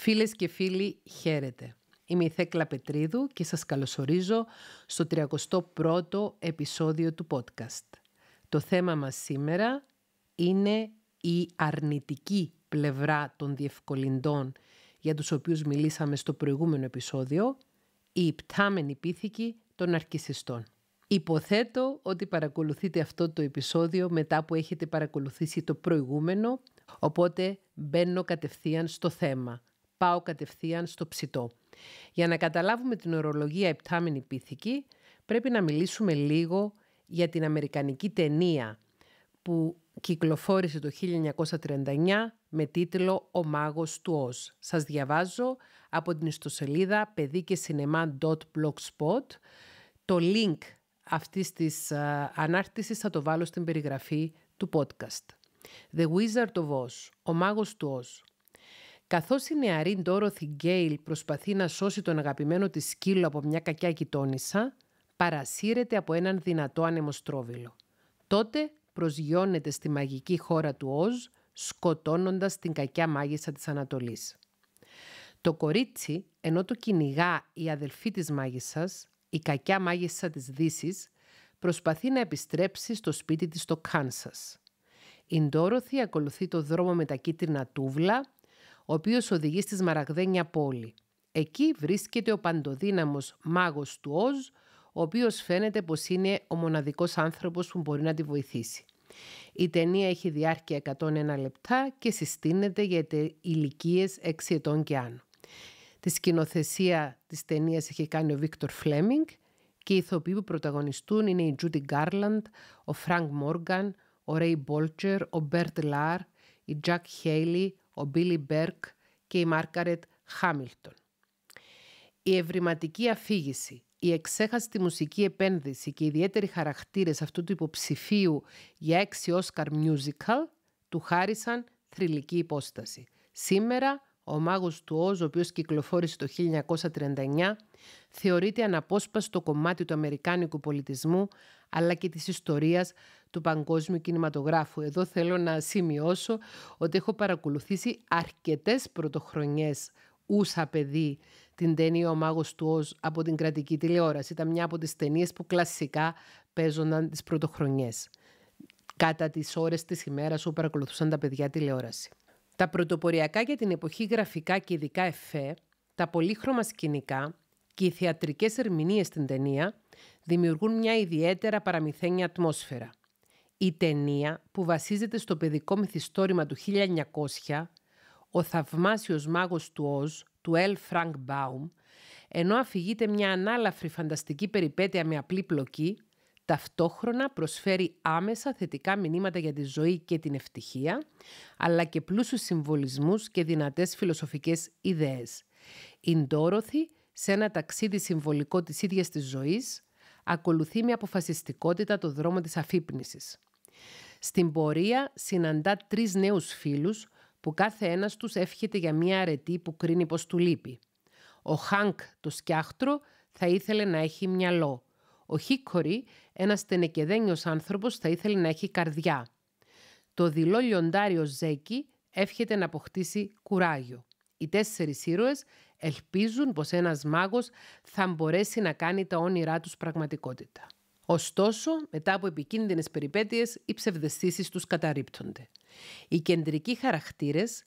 Φίλες και φίλοι, χαίρετε. Είμαι η Θέκλα Πετρίδου και σας καλωσορίζω στο 31ο επεισόδιο του podcast. Το θέμα μας σήμερα είναι η αρνητική πλευρά των διευκολυντών για τους οποίους μιλήσαμε στο προηγούμενο επεισόδιο, η υπτάμενη πίθηκη των αρκισιστών. Υποθέτω ότι παρακολουθείτε αυτό το επεισόδιο μετά που έχετε παρακολουθήσει το προηγούμενο, οπότε μπαίνω κατευθείαν στο θέμα πάω κατευθείαν στο ψητό. Για να καταλάβουμε την ορολογία επτάμινη πίθηκη, πρέπει να μιλήσουμε λίγο για την αμερικανική ταινία που κυκλοφόρησε το 1939 με τίτλο «Ο μάγος του Ως». Σας διαβάζω από την ιστοσελίδα παιδικεσινεμά.blogspot. Το link αυτής της ανάρτησης θα το βάλω στην περιγραφή του podcast. The Wizard of Oz, ο μάγος του Ως» Καθώς η νεαρή Ντόροθι Γκέιλ προσπαθεί να σώσει τον αγαπημένο της σκύλο από μια κακιά κοιτόνισσα, παρασύρεται από έναν δυνατό ανεμοστρόβιλο. Τότε προσγειώνεται στη μαγική χώρα του Οζ, σκοτώνοντας την κακιά μάγισσα της Ανατολής. Το κορίτσι, ενώ το κυνηγά η αδελφή της μάγισσας, η κακιά μάγισσα της δύσης, προσπαθεί να επιστρέψει στο σπίτι της στο Κάνσας. Η Ντόροθι ακολουθεί το δρόμο με τα κίτρινα τούβλα ο οποίος οδηγεί στη Μαραγδένια πόλη. Εκεί βρίσκεται ο παντοδύναμος μάγος του Οζ, ο οποίος φαίνεται πως είναι ο μοναδικός άνθρωπος που μπορεί να τη βοηθήσει. Η ταινία έχει διάρκεια 101 λεπτά και συστήνεται για ηλικίε 6 ετών και άνω. Τη σκηνοθεσία της ταινίας έχει κάνει ο Βίκτορ Φλέμινγκ και οι ηθοποιοί που πρωταγωνιστούν είναι η Τζούντι Γκάρλαντ, ο Φρανκ Μόργαν, ο Ρέι Μπόλτζερ, ο Μπέρτ Λάρ, η Τζακ Χέιλι, ο Μπίλι Μπέρκ και η Μάρκαρετ Χάμιλτον. Η ευρηματική αφήγηση, η εξέχαστη μουσική επένδυση και οι ιδιαίτεροι χαρακτήρες αυτού του υποψηφίου για έξι Oscar Musical του χάρισαν θρηλυκή υπόσταση. Σήμερα ο μάγος του Όζ, ο οποίος κυκλοφόρησε το 1939, θεωρείται αναπόσπαστο κομμάτι του αμερικάνικου πολιτισμού, αλλά και της ιστορίας του παγκόσμιου κινηματογράφου. Εδώ θέλω να σημειώσω ότι έχω παρακολουθήσει αρκετές πρωτοχρονιές ούσα παιδί την ταινία «Ο μάγος του Όζ» από την κρατική τηλεόραση. Ήταν μια από τις ταινίες που κλασικά παίζονταν τις πρωτοχρονιές. Κατά τις ώρες της ημέρας που παρακολουθούσαν τα παιδιά τηλεόραση. Τα πρωτοποριακά για την εποχή γραφικά και ειδικά εφέ, τα πολύχρωμα σκηνικά και οι θεατρικές ερμηνείες στην ταινία δημιουργούν μια ιδιαίτερα παραμυθένια ατμόσφαιρα. Η ταινία που βασίζεται στο παιδικό μυθιστόρημα του 1900, ο θαυμάσιος μάγος του Οζ, του Ελ Φρανκ Μπάουμ, ενώ αφηγείται μια ανάλαφρη φανταστική περιπέτεια με απλή πλοκή, ταυτόχρονα προσφέρει άμεσα θετικά μηνύματα για τη ζωή και την ευτυχία, αλλά και πλούσιους συμβολισμούς και δυνατές φιλοσοφικές ιδέες. Ντόρωθη, σε ένα ταξίδι συμβολικό της ίδιας της ζωής, ακολουθεί με αποφασιστικότητα το δρόμο της αφύπνισης. Στην πορεία συναντά τρεις νέους φίλους που κάθε ένας τους εύχεται για μια αρετή που κρίνει πως του λείπει. Ο Χάνκ το σκιάχτρο θα ήθελε να έχει μυαλό. Ο Χίκορη, ένας τενεκεδένιος άνθρωπος, θα ήθελε να έχει καρδιά. Το δειλό λιοντάριο Ζέκη εύχεται να αποκτήσει κουράγιο. Οι τέσσερις ήρωες ελπίζουν πως ένας μάγος θα μπορέσει να κάνει τα όνειρά τους πραγματικότητα. Ωστόσο, μετά από επικίνδυνες περιπέτειες, οι ψευδεστήσεις τους καταρρύπτονται. Οι κεντρικοί χαρακτήρες,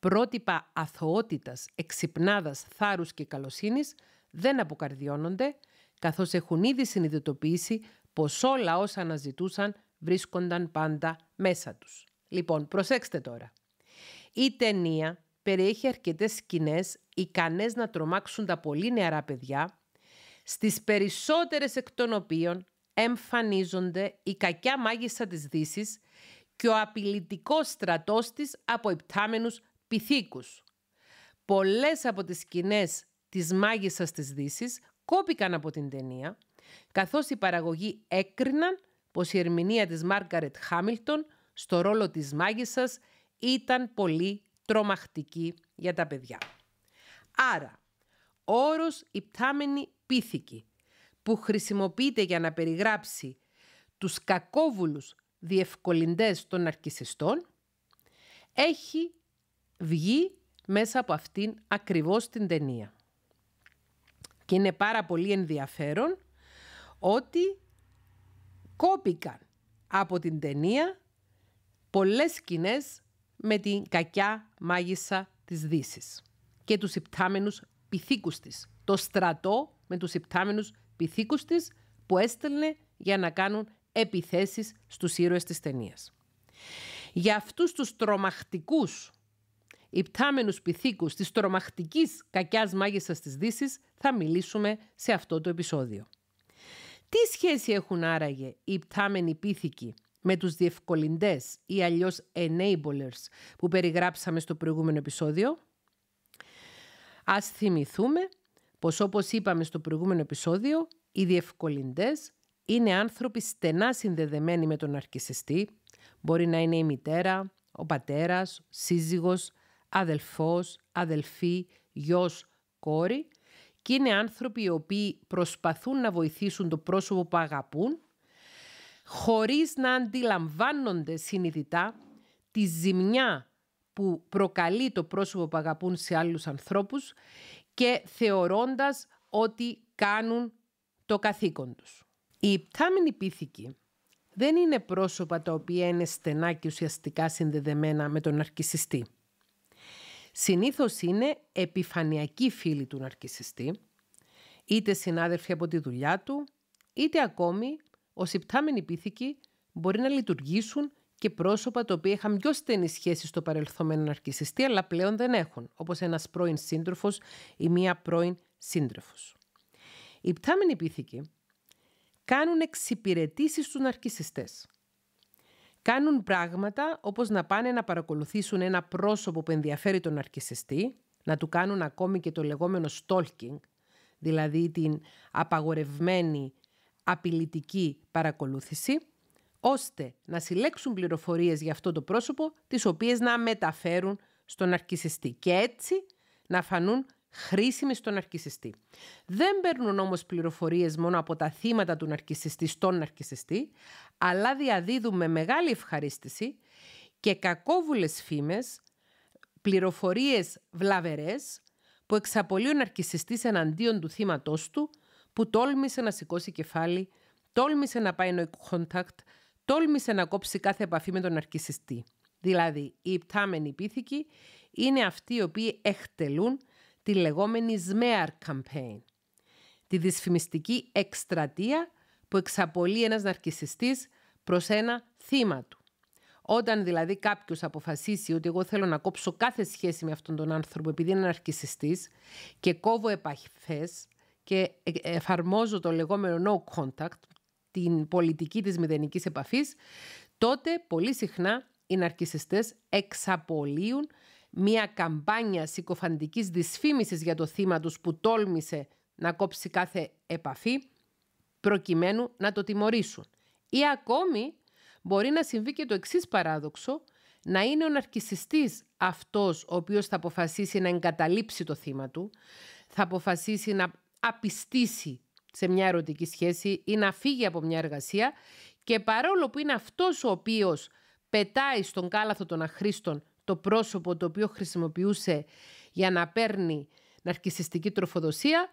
πρότυπα αθωότητας, εξυπνάδας, θάρρους και καλοσύνης, δεν αποκαρδιώνονται, καθώς έχουν ήδη συνειδητοποιήσει πως όλα όσα αναζητούσαν βρίσκονταν πάντα μέσα τους. Λοιπόν, προσέξτε τώρα. Η ταινία περιέχει αρκετές σκηνές ικανές να τρομάξουν τα πολύ νεαρά παιδιά, στις περισσότερες εκ των οποίων εμφανίζονται η κακιά μάγισσα της δύσης και ο απειλητικός στρατός της από υπτάμενους πυθίκους. Πολλές από τις σκηνές της μάγισσας της δύσης κόπηκαν από την ταινία, καθώς οι παραγωγοί έκριναν πως η ερμηνεία της Μάργαρετ Χάμιλτον στο ρόλο της μάγισσας ήταν πολύ τρομακτική για τα παιδιά. Άρα, ο όρος «υπτάμενη πίθηκη» που χρησιμοποιείται για να περιγράψει τους κακόβουλους διευκολυντές των αρκισιστών, έχει βγει μέσα από αυτήν ακριβώς την ταινία και είναι πάρα πολύ ενδιαφέρον ότι κόπηκαν από την ταινία πολλές σκηνές με την κακιά μάγισσα της δύσης και τους υπτάμενους πυθίκους της. Το στρατό με τους υπτάμενους πυθίκους της που έστελνε για να κάνουν επιθέσεις στους ήρωες της ταινίας. Για αυτούς τους τρομακτικούς υπτάμενους πυθίκους της τρομακτικής κακιάς μάγισσας της δύσης θα μιλήσουμε σε αυτό το επεισόδιο. Τι σχέση έχουν άραγε οι υπτάμενοι πύθικοι με τους διευκολυντές ή αλλιώς enablers που περιγράψαμε στο προηγούμενο επεισόδιο. Ας θυμηθούμε πως όπως είπαμε στο προηγούμενο επεισόδιο, οι διευκολυντές είναι άνθρωποι στενά συνδεδεμένοι με τον αρκισιστή. Μπορεί να είναι η μητέρα, ο πατέρας, σύζυγος, αδελφός, αδελφή, γιος, κόρη και είναι άνθρωποι οι οποίοι προσπαθούν να βοηθήσουν το πρόσωπο που αγαπούν χωρίς να αντιλαμβάνονται συνειδητά τη ζημιά που προκαλεί το πρόσωπο που αγαπούν σε άλλους ανθρώπους και θεωρώντας ότι κάνουν το καθήκον τους. Η υπτάμενοι πίθηκοι δεν είναι πρόσωπα τα οποία είναι στενά και ουσιαστικά συνδεδεμένα με τον αρκισιστή. Συνήθως είναι επιφανειακοί φίλοι του ναρκισιστή, είτε συνάδελφοι από τη δουλειά του, είτε ακόμη ως υπτάμενοι πίθηκοι μπορεί να λειτουργήσουν και πρόσωπα τα οποία είχαν πιο στενή σχέση στο παρελθόν με έναν αλλά πλέον δεν έχουν, όπως ένας πρώην σύντροφος ή μία πρώην σύντροφος. Οι πτάμενοι πίθηκοι κάνουν εξυπηρετήσεις στους ναρκισιστές – Κάνουν πράγματα όπως να πάνε να παρακολουθήσουν ένα πρόσωπο που ενδιαφέρει τον αρκισιστή, να του κάνουν ακόμη και το λεγόμενο stalking, δηλαδή την απαγορευμένη απειλητική παρακολούθηση, ώστε να συλλέξουν πληροφορίες για αυτό το πρόσωπο, τις οποίες να μεταφέρουν στον αρκισιστή και έτσι να φανούν χρήσιμη στον ναρκισιστή. Δεν παίρνουν όμως πληροφορίες μόνο από τα θύματα του ναρκισιστή στον ναρκισιστή, αλλά διαδίδουν με μεγάλη ευχαρίστηση και κακόβουλες φήμες, πληροφορίες βλαβερές που εξαπολύει ο ναρκισιστής εναντίον του θύματός του, που τόλμησε να σηκώσει κεφάλι, τόλμησε να πάει νοικοκοντάκτ, contact, τόλμησε να κόψει κάθε επαφή με τον ναρκισιστή. Δηλαδή, οι υπτάμενοι πίθηκοι είναι αυτοί οι οποίοι εκτελούν τη λεγόμενη ΣΜΕΑΡ campaign, τη δυσφημιστική εκστρατεία που εξαπολύει ένας ναρκισιστής προς ένα θύμα του. Όταν δηλαδή κάποιος αποφασίσει ότι εγώ θέλω να κόψω κάθε σχέση με αυτόν τον άνθρωπο επειδή είναι ναρκισιστής και κόβω επαφές και ε, εφαρμόζω το λεγόμενο no contact, την πολιτική της μηδενικής επαφής, τότε πολύ συχνά οι ναρκισιστές εξαπολύουν μία καμπάνια συκοφαντικής δυσφήμισης για το θύμα τους που τόλμησε να κόψει κάθε επαφή προκειμένου να το τιμωρήσουν. Ή ακόμη μπορεί να συμβεί και το εξής παράδοξο, να είναι ο ναρκισιστής αυτός ο οποίος θα αποφασίσει να εγκαταλείψει το θύμα του, θα αποφασίσει να απιστήσει σε μια ερωτική σχέση ή να φύγει από μια εργασία και παρόλο που είναι αυτός ο οποίος πετάει στον κάλαθο των αχρήστων το πρόσωπο το οποίο χρησιμοποιούσε για να παίρνει ναρκισιστική τροφοδοσία,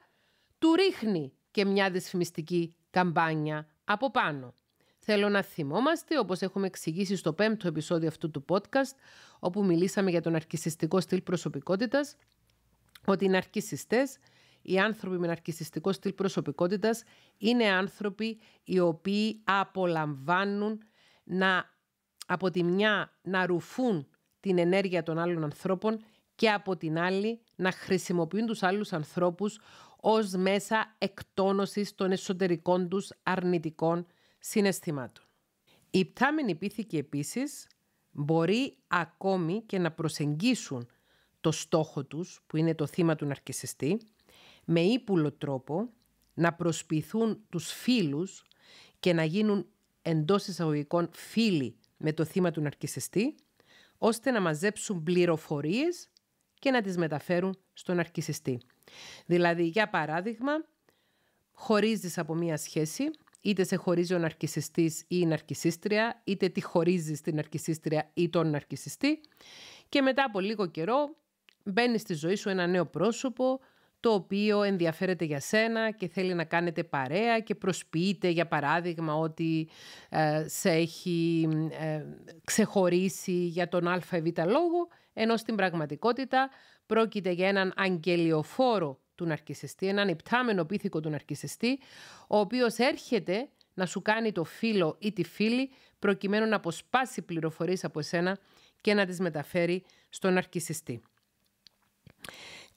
του ρίχνει και μια δυσφημιστική καμπάνια από πάνω. Θέλω να θυμόμαστε, όπως έχουμε εξηγήσει στο πέμπτο επεισόδιο αυτού του podcast, όπου μιλήσαμε για τον αρκισιστικό στυλ προσωπικότητας, ότι οι ναρκισιστές, οι άνθρωποι με ναρκισιστικό στυλ προσωπικότητας, είναι άνθρωποι οι οποίοι απολαμβάνουν να από τη μια να ρουφούν την ενέργεια των άλλων ανθρώπων και από την άλλη να χρησιμοποιούν τους άλλους ανθρώπους ως μέσα εκτόνωσης των εσωτερικών τους αρνητικών συναισθημάτων. Η πτάμενοι πίθηκοι επίσης μπορεί ακόμη και να προσεγγίσουν το στόχο τους, που είναι το θύμα του ναρκισιστή, με ύπουλο τρόπο να προσποιηθούν τους φίλους και να γίνουν εντός εισαγωγικών φίλοι με το θύμα του ναρκισιστή ώστε να μαζέψουν πληροφορίες και να τις μεταφέρουν στον αρκισιστή. Δηλαδή, για παράδειγμα, χωρίζεις από μία σχέση, είτε σε χωρίζει ο ναρκισιστής ή η ναρκισίστρια, είτε τη χωρίζεις την ναρκισίστρια ή τον ναρκισιστή και μετά από λίγο καιρό μπαίνεις στη ζωή σου ένα νέο πρόσωπο, το οποίο ενδιαφέρεται για σένα και θέλει να κάνετε παρέα και προσποιείται για παράδειγμα ότι ε, σε έχει ε, ξεχωρίσει για τον α λόγο, ενώ στην πραγματικότητα πρόκειται για έναν αγγελιοφόρο του ναρκισιστή, έναν υπτάμενο πίθηκο του ναρκισιστή, ο οποίος έρχεται να σου κάνει το φίλο ή τη φίλη προκειμένου να αποσπάσει πληροφορίες από εσένα και να τις μεταφέρει στον ναρκισιστή.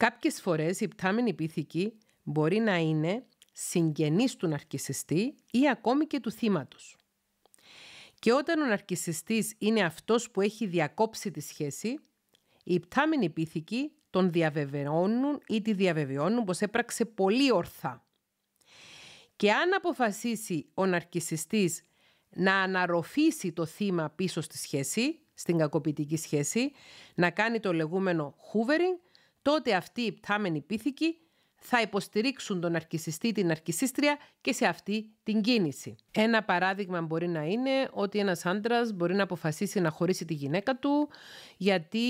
Κάποιες φορές η πτάμενη πίθηκη μπορεί να είναι συγγενής του ναρκισιστή ή ακόμη και του θύματος. Και όταν ο ναρκισιστής είναι αυτός που έχει διακόψει τη σχέση, οι πτάμενοι πίθηκοι τον διαβεβαιώνουν ή τη διαβεβαιώνουν πως έπραξε πολύ ορθά. Και αν αποφασίσει ο ναρκισιστής να αναρροφήσει το θύμα πίσω στη σχέση, στην κακοποιητική σχέση, να κάνει το λεγόμενο hoovering, τότε αυτοί οι πτάμενοι πίθηκοι θα υποστηρίξουν τον αρκισιστή την αρκισίστρια και σε αυτή την κίνηση. Ένα παράδειγμα μπορεί να είναι ότι ένας άντρας μπορεί να αποφασίσει να χωρίσει τη γυναίκα του γιατί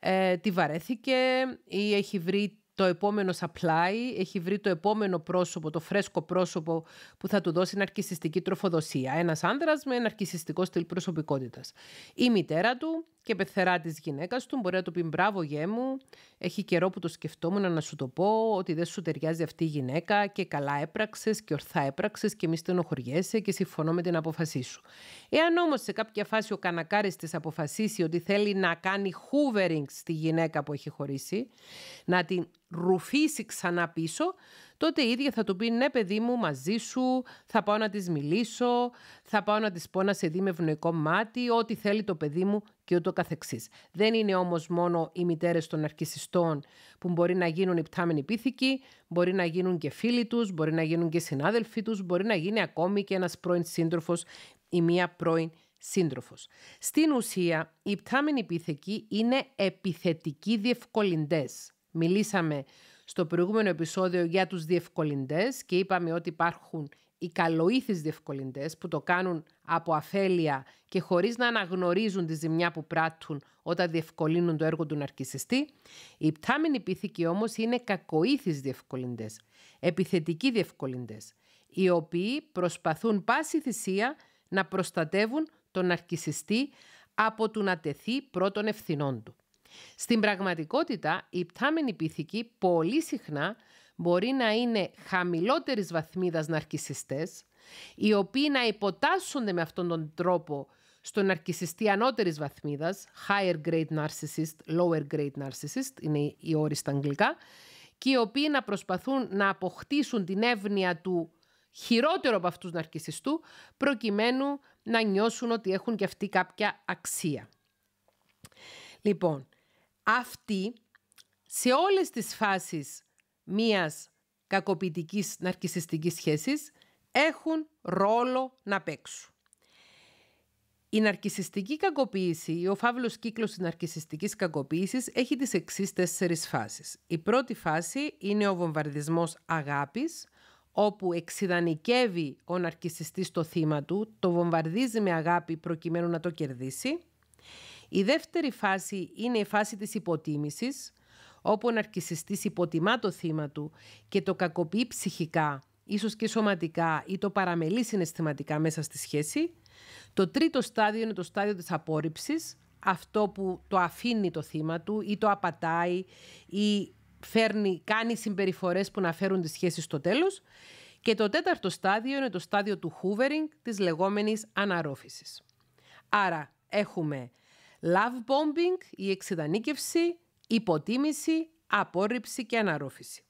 ε, τη βαρέθηκε ή έχει βρει το επόμενο supply, έχει βρει το επόμενο πρόσωπο, το φρέσκο πρόσωπο που θα του δώσει ναρκισιστική τροφοδοσία. Ένας άνδρας με ναρκισιστικό στυλ προσωπικότητας. Η μητέρα του και πεθερά της γυναίκας του. Μπορεί να του πει μπράβο γέ μου, έχει καιρό που το σκεφτόμουν να σου το πω ότι δεν σου ταιριάζει αυτή η γυναίκα και καλά έπραξες και ορθά έπραξες και μη στενοχωριέσαι και συμφωνώ με την αποφασή σου. Εάν όμως σε κάποια φάση ο κανακάρης της αποφασίσει ότι θέλει να κάνει hoovering στη γυναίκα που έχει χωρίσει, να την ρουφήσει ξανά πίσω, τότε η ίδια θα του πει ναι παιδί μου μαζί σου, θα πάω να της μιλήσω, θα πάω να της πω να σε δει με ευνοϊκό μάτι, ό,τι θέλει το παιδί μου και ούτω καθεξής. Δεν είναι όμως μόνο οι μητέρες των αρκισιστών που μπορεί να γίνουν οι πτάμενοι πίθηκοι, μπορεί να γίνουν και φίλοι τους, μπορεί να γίνουν και συνάδελφοί τους, μπορεί να γίνει ακόμη και ένας πρώην σύντροφος ή μία πρώην σύντροφος. Στην ουσία, οι πτάμενοι πίθηκοι είναι επιθετικοί διευκολυντές. Μιλήσαμε στο προηγούμενο επεισόδιο για τους διευκολυντές και είπαμε ότι υπάρχουν οι καλοήθεις διευκολυντές που το κάνουν από αφέλεια και χωρίς να αναγνωρίζουν τη ζημιά που πράττουν όταν διευκολύνουν το έργο του ναρκισιστή. Οι πτάμινοι πίθηκοι όμως είναι κακοήθεις διευκολυντές, επιθετικοί διευκολυντές, οι οποίοι προσπαθούν πάση θυσία να προστατεύουν τον ναρκισιστή από του να τεθεί πρώτων ευθυνών του. Στην πραγματικότητα, η πτάμενη πυθική πολύ συχνά μπορεί να είναι χαμηλότερης βαθμίδας ναρκισιστές, οι οποίοι να υποτάσσονται με αυτόν τον τρόπο στον ναρκισιστή ανώτερης βαθμίδας, higher grade narcissist, lower grade narcissist, είναι οι όροι στα αγγλικά, και οι οποίοι να προσπαθούν να αποκτήσουν την εύνοια του χειρότερο από αυτούς ναρκισιστού, προκειμένου να νιώσουν ότι έχουν και αυτοί κάποια αξία. Λοιπόν, αυτή σε όλες τις φάσεις μίας κακοποιητικής ναρκισιστικής σχέσης έχουν ρόλο να παίξουν. Η ναρκισιστική κακοποίηση, ο φαύλος κύκλος της ναρκισιστικής κακοποίησης έχει τις εξής τέσσερις φάσεις. Η πρώτη φάση είναι ο βομβαρδισμός αγάπης, όπου εξειδανικεύει ο ναρκισιστής το θύμα του, το βομβαρδίζει με αγάπη προκειμένου να το κερδίσει. Η δεύτερη φάση είναι η φάση της υποτίμησης, όπου ο ναρκισιστής υποτιμά το θύμα του και το κακοποιεί ψυχικά, ίσως και σωματικά ή το παραμελεί συναισθηματικά μέσα στη σχέση. Το τρίτο στάδιο είναι το στάδιο της απόρριψης, αυτό που το αφήνει το θύμα του ή το απατάει ή φέρνει, κάνει συμπεριφορές που να φέρουν τη σχέση στο τέλος. Και το τέταρτο στάδιο είναι το στάδιο του hoovering, της λεγόμενης αναρρόφησης. Άρα έχουμε Love bombing, η εξειδανίκευση, υποτίμηση, απόρριψη και αναρρόφηση.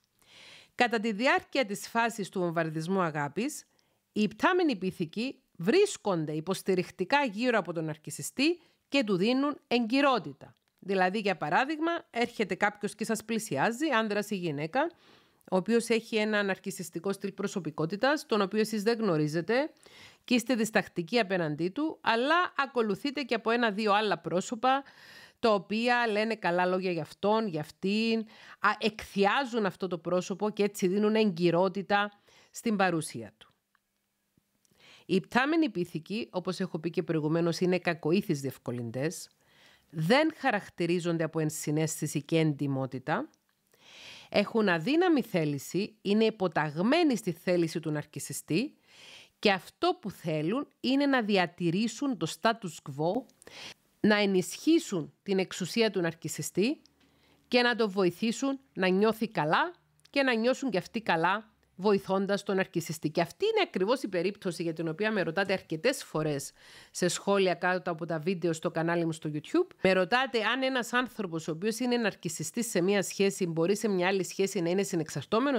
Κατά τη διάρκεια της φάσης του βομβαρδισμού αγάπης, οι υπτάμενοι πυθικοί βρίσκονται υποστηριχτικά γύρω από τον αρκισιστή και του δίνουν εγκυρότητα. Δηλαδή, για παράδειγμα, έρχεται κάποιος και σας πλησιάζει, άνδρας ή γυναίκα, ο οποίος έχει ένα αρχισιστικό στυλ προσωπικότητας, τον οποίο εσείς δεν γνωρίζετε, και είστε διστακτικοί απέναντί του, αλλά ακολουθείτε και από ένα-δύο άλλα πρόσωπα τα οποία λένε καλά λόγια για αυτόν, για αυτήν, εκθιάζουν αυτό το πρόσωπο και έτσι δίνουν εγκυρότητα στην παρουσία του. Οι πτάμενοι πίθηκοι, όπως έχω πει και προηγουμένως, είναι κακοήθεις διευκολυντές, δεν χαρακτηρίζονται από ενσυναίσθηση και εντιμότητα, έχουν αδύναμη θέληση, είναι υποταγμένοι στη θέληση του ναρκισιστή και αυτό που θέλουν είναι να διατηρήσουν το status quo, να ενισχύσουν την εξουσία του ναρκισιστή και να το βοηθήσουν να νιώθει καλά και να νιώσουν και αυτοί καλά βοηθώντας τον αρκισιστή. Και αυτή είναι ακριβώς η περίπτωση για την οποία με ρωτάτε αρκετές φορές σε σχόλια κάτω από τα βίντεο στο κανάλι μου στο YouTube. Με ρωτάτε αν ένας άνθρωπος ο οποίος είναι ναρκιστή σε μία σχέση μπορεί σε μια άλλη σχέση να είναι συνεξαρτώμενος.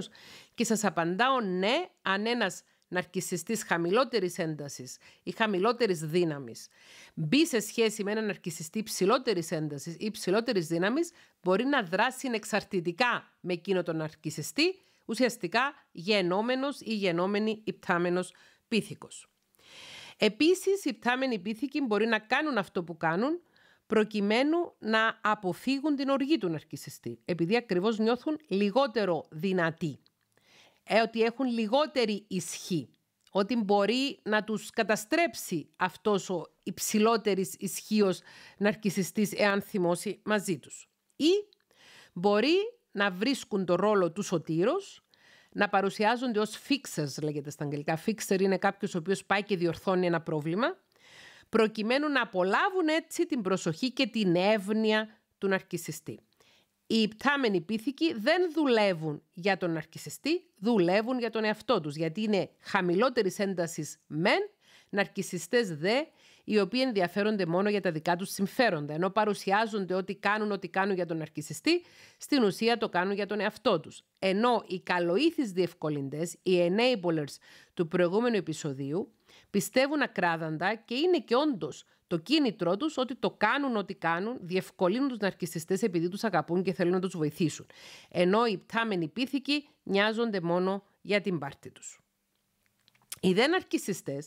Και σας απαντάω ναι, αν ένας ναρκισιστής χαμηλότερης έντασης ή χαμηλότερης δύναμης μπει σε σχέση με έναν ναρκιστή ψηλότερης έντασης ή ψηλότερης δύναμης μπορεί να δράσει εξαρτητικά με εκείνο τον ναρκιστή ουσιαστικά γενόμενος ή γενόμενη υπτάμενος πίθηκος. Επίσης, οι πτάμενοι πίθηκοι μπορεί να κάνουν αυτό που κάνουν προκειμένου να αποφύγουν την οργή του ναρκισιστή, επειδή ακριβώς νιώθουν λιγότερο δυνατοί ε, ότι έχουν λιγότερη ισχύ. Ότι μπορεί να τους καταστρέψει αυτός ο υψηλότερης ισχύος ναρκισιστής εάν θυμώσει μαζί τους. Ή μπορεί να βρίσκουν το ρόλο τους σωτήρος, να παρουσιάζονται ως fixers, λέγεται στα αγγλικά. Fixer είναι κάποιος ο οποίος πάει και διορθώνει ένα πρόβλημα, προκειμένου να απολάβουν έτσι την προσοχή και την εύνοια του ναρκισιστή. Οι υπτάμενοι πίθηκοι δεν δουλεύουν για τον ναρκισιστή, δουλεύουν για τον εαυτό τους, γιατί είναι χαμηλότερης έντασης μεν, ναρκισιστές δε, οι οποίοι ενδιαφέρονται μόνο για τα δικά τους συμφέροντα, ενώ παρουσιάζονται ότι κάνουν ό,τι κάνουν για τον ναρκισιστή, στην ουσία το κάνουν για τον εαυτό τους. Ενώ οι καλοήθεις διευκολυντές, οι enablers του προηγούμενου επεισοδίου, πιστεύουν ακράδαντα και είναι και όντως το κίνητρό τους ότι το κάνουν ό,τι κάνουν, διευκολύνουν τους ναρκιστέ επειδή τους αγαπούν και θέλουν να τους βοηθήσουν. Ενώ οι πτάμενοι πίθηκοι νοιάζονται μόνο για την πάρτη τους. Οι δε ναρκιστέ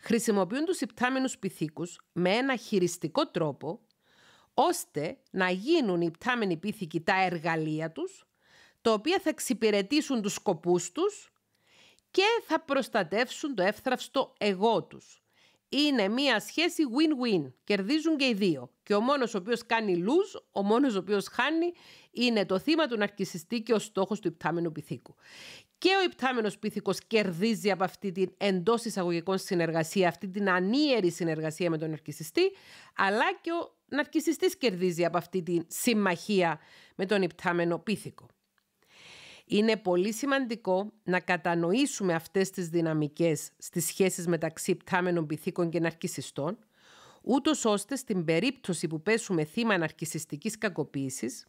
χρησιμοποιούν τους υπτάμενους πυθίκου με ένα χειριστικό τρόπο ώστε να γίνουν οι πτάμενοι πίθηκοι τα εργαλεία τους, τα οποία θα εξυπηρετήσουν τους σκοπούς τους και θα προστατεύσουν το εύθραυστο εγώ τους. Είναι μία σχέση win-win. Κερδίζουν και οι δύο. Και ο μόνος ο οποίος κάνει lose, ο μόνος ο οποίος χάνει, είναι το θύμα του ναρκισιστή και ο στόχος του υπτάμενου πυθίκου. Και ο υπτάμενος πυθίκος κερδίζει από αυτή την εντός εισαγωγικών συνεργασία, αυτή την ανίερη συνεργασία με τον ναρκισιστή, αλλά και ο ναρκισιστής κερδίζει από αυτή την συμμαχία με τον υπτάμενο πυθίκο. Είναι πολύ σημαντικό να κατανοήσουμε αυτές τις δυναμικές στις σχέσεις μεταξύ πτάμενων πυθίκων και ναρκισιστών, ούτως ώστε στην περίπτωση που πέσουμε θύμα ναρκισιστικής κακοποίησης,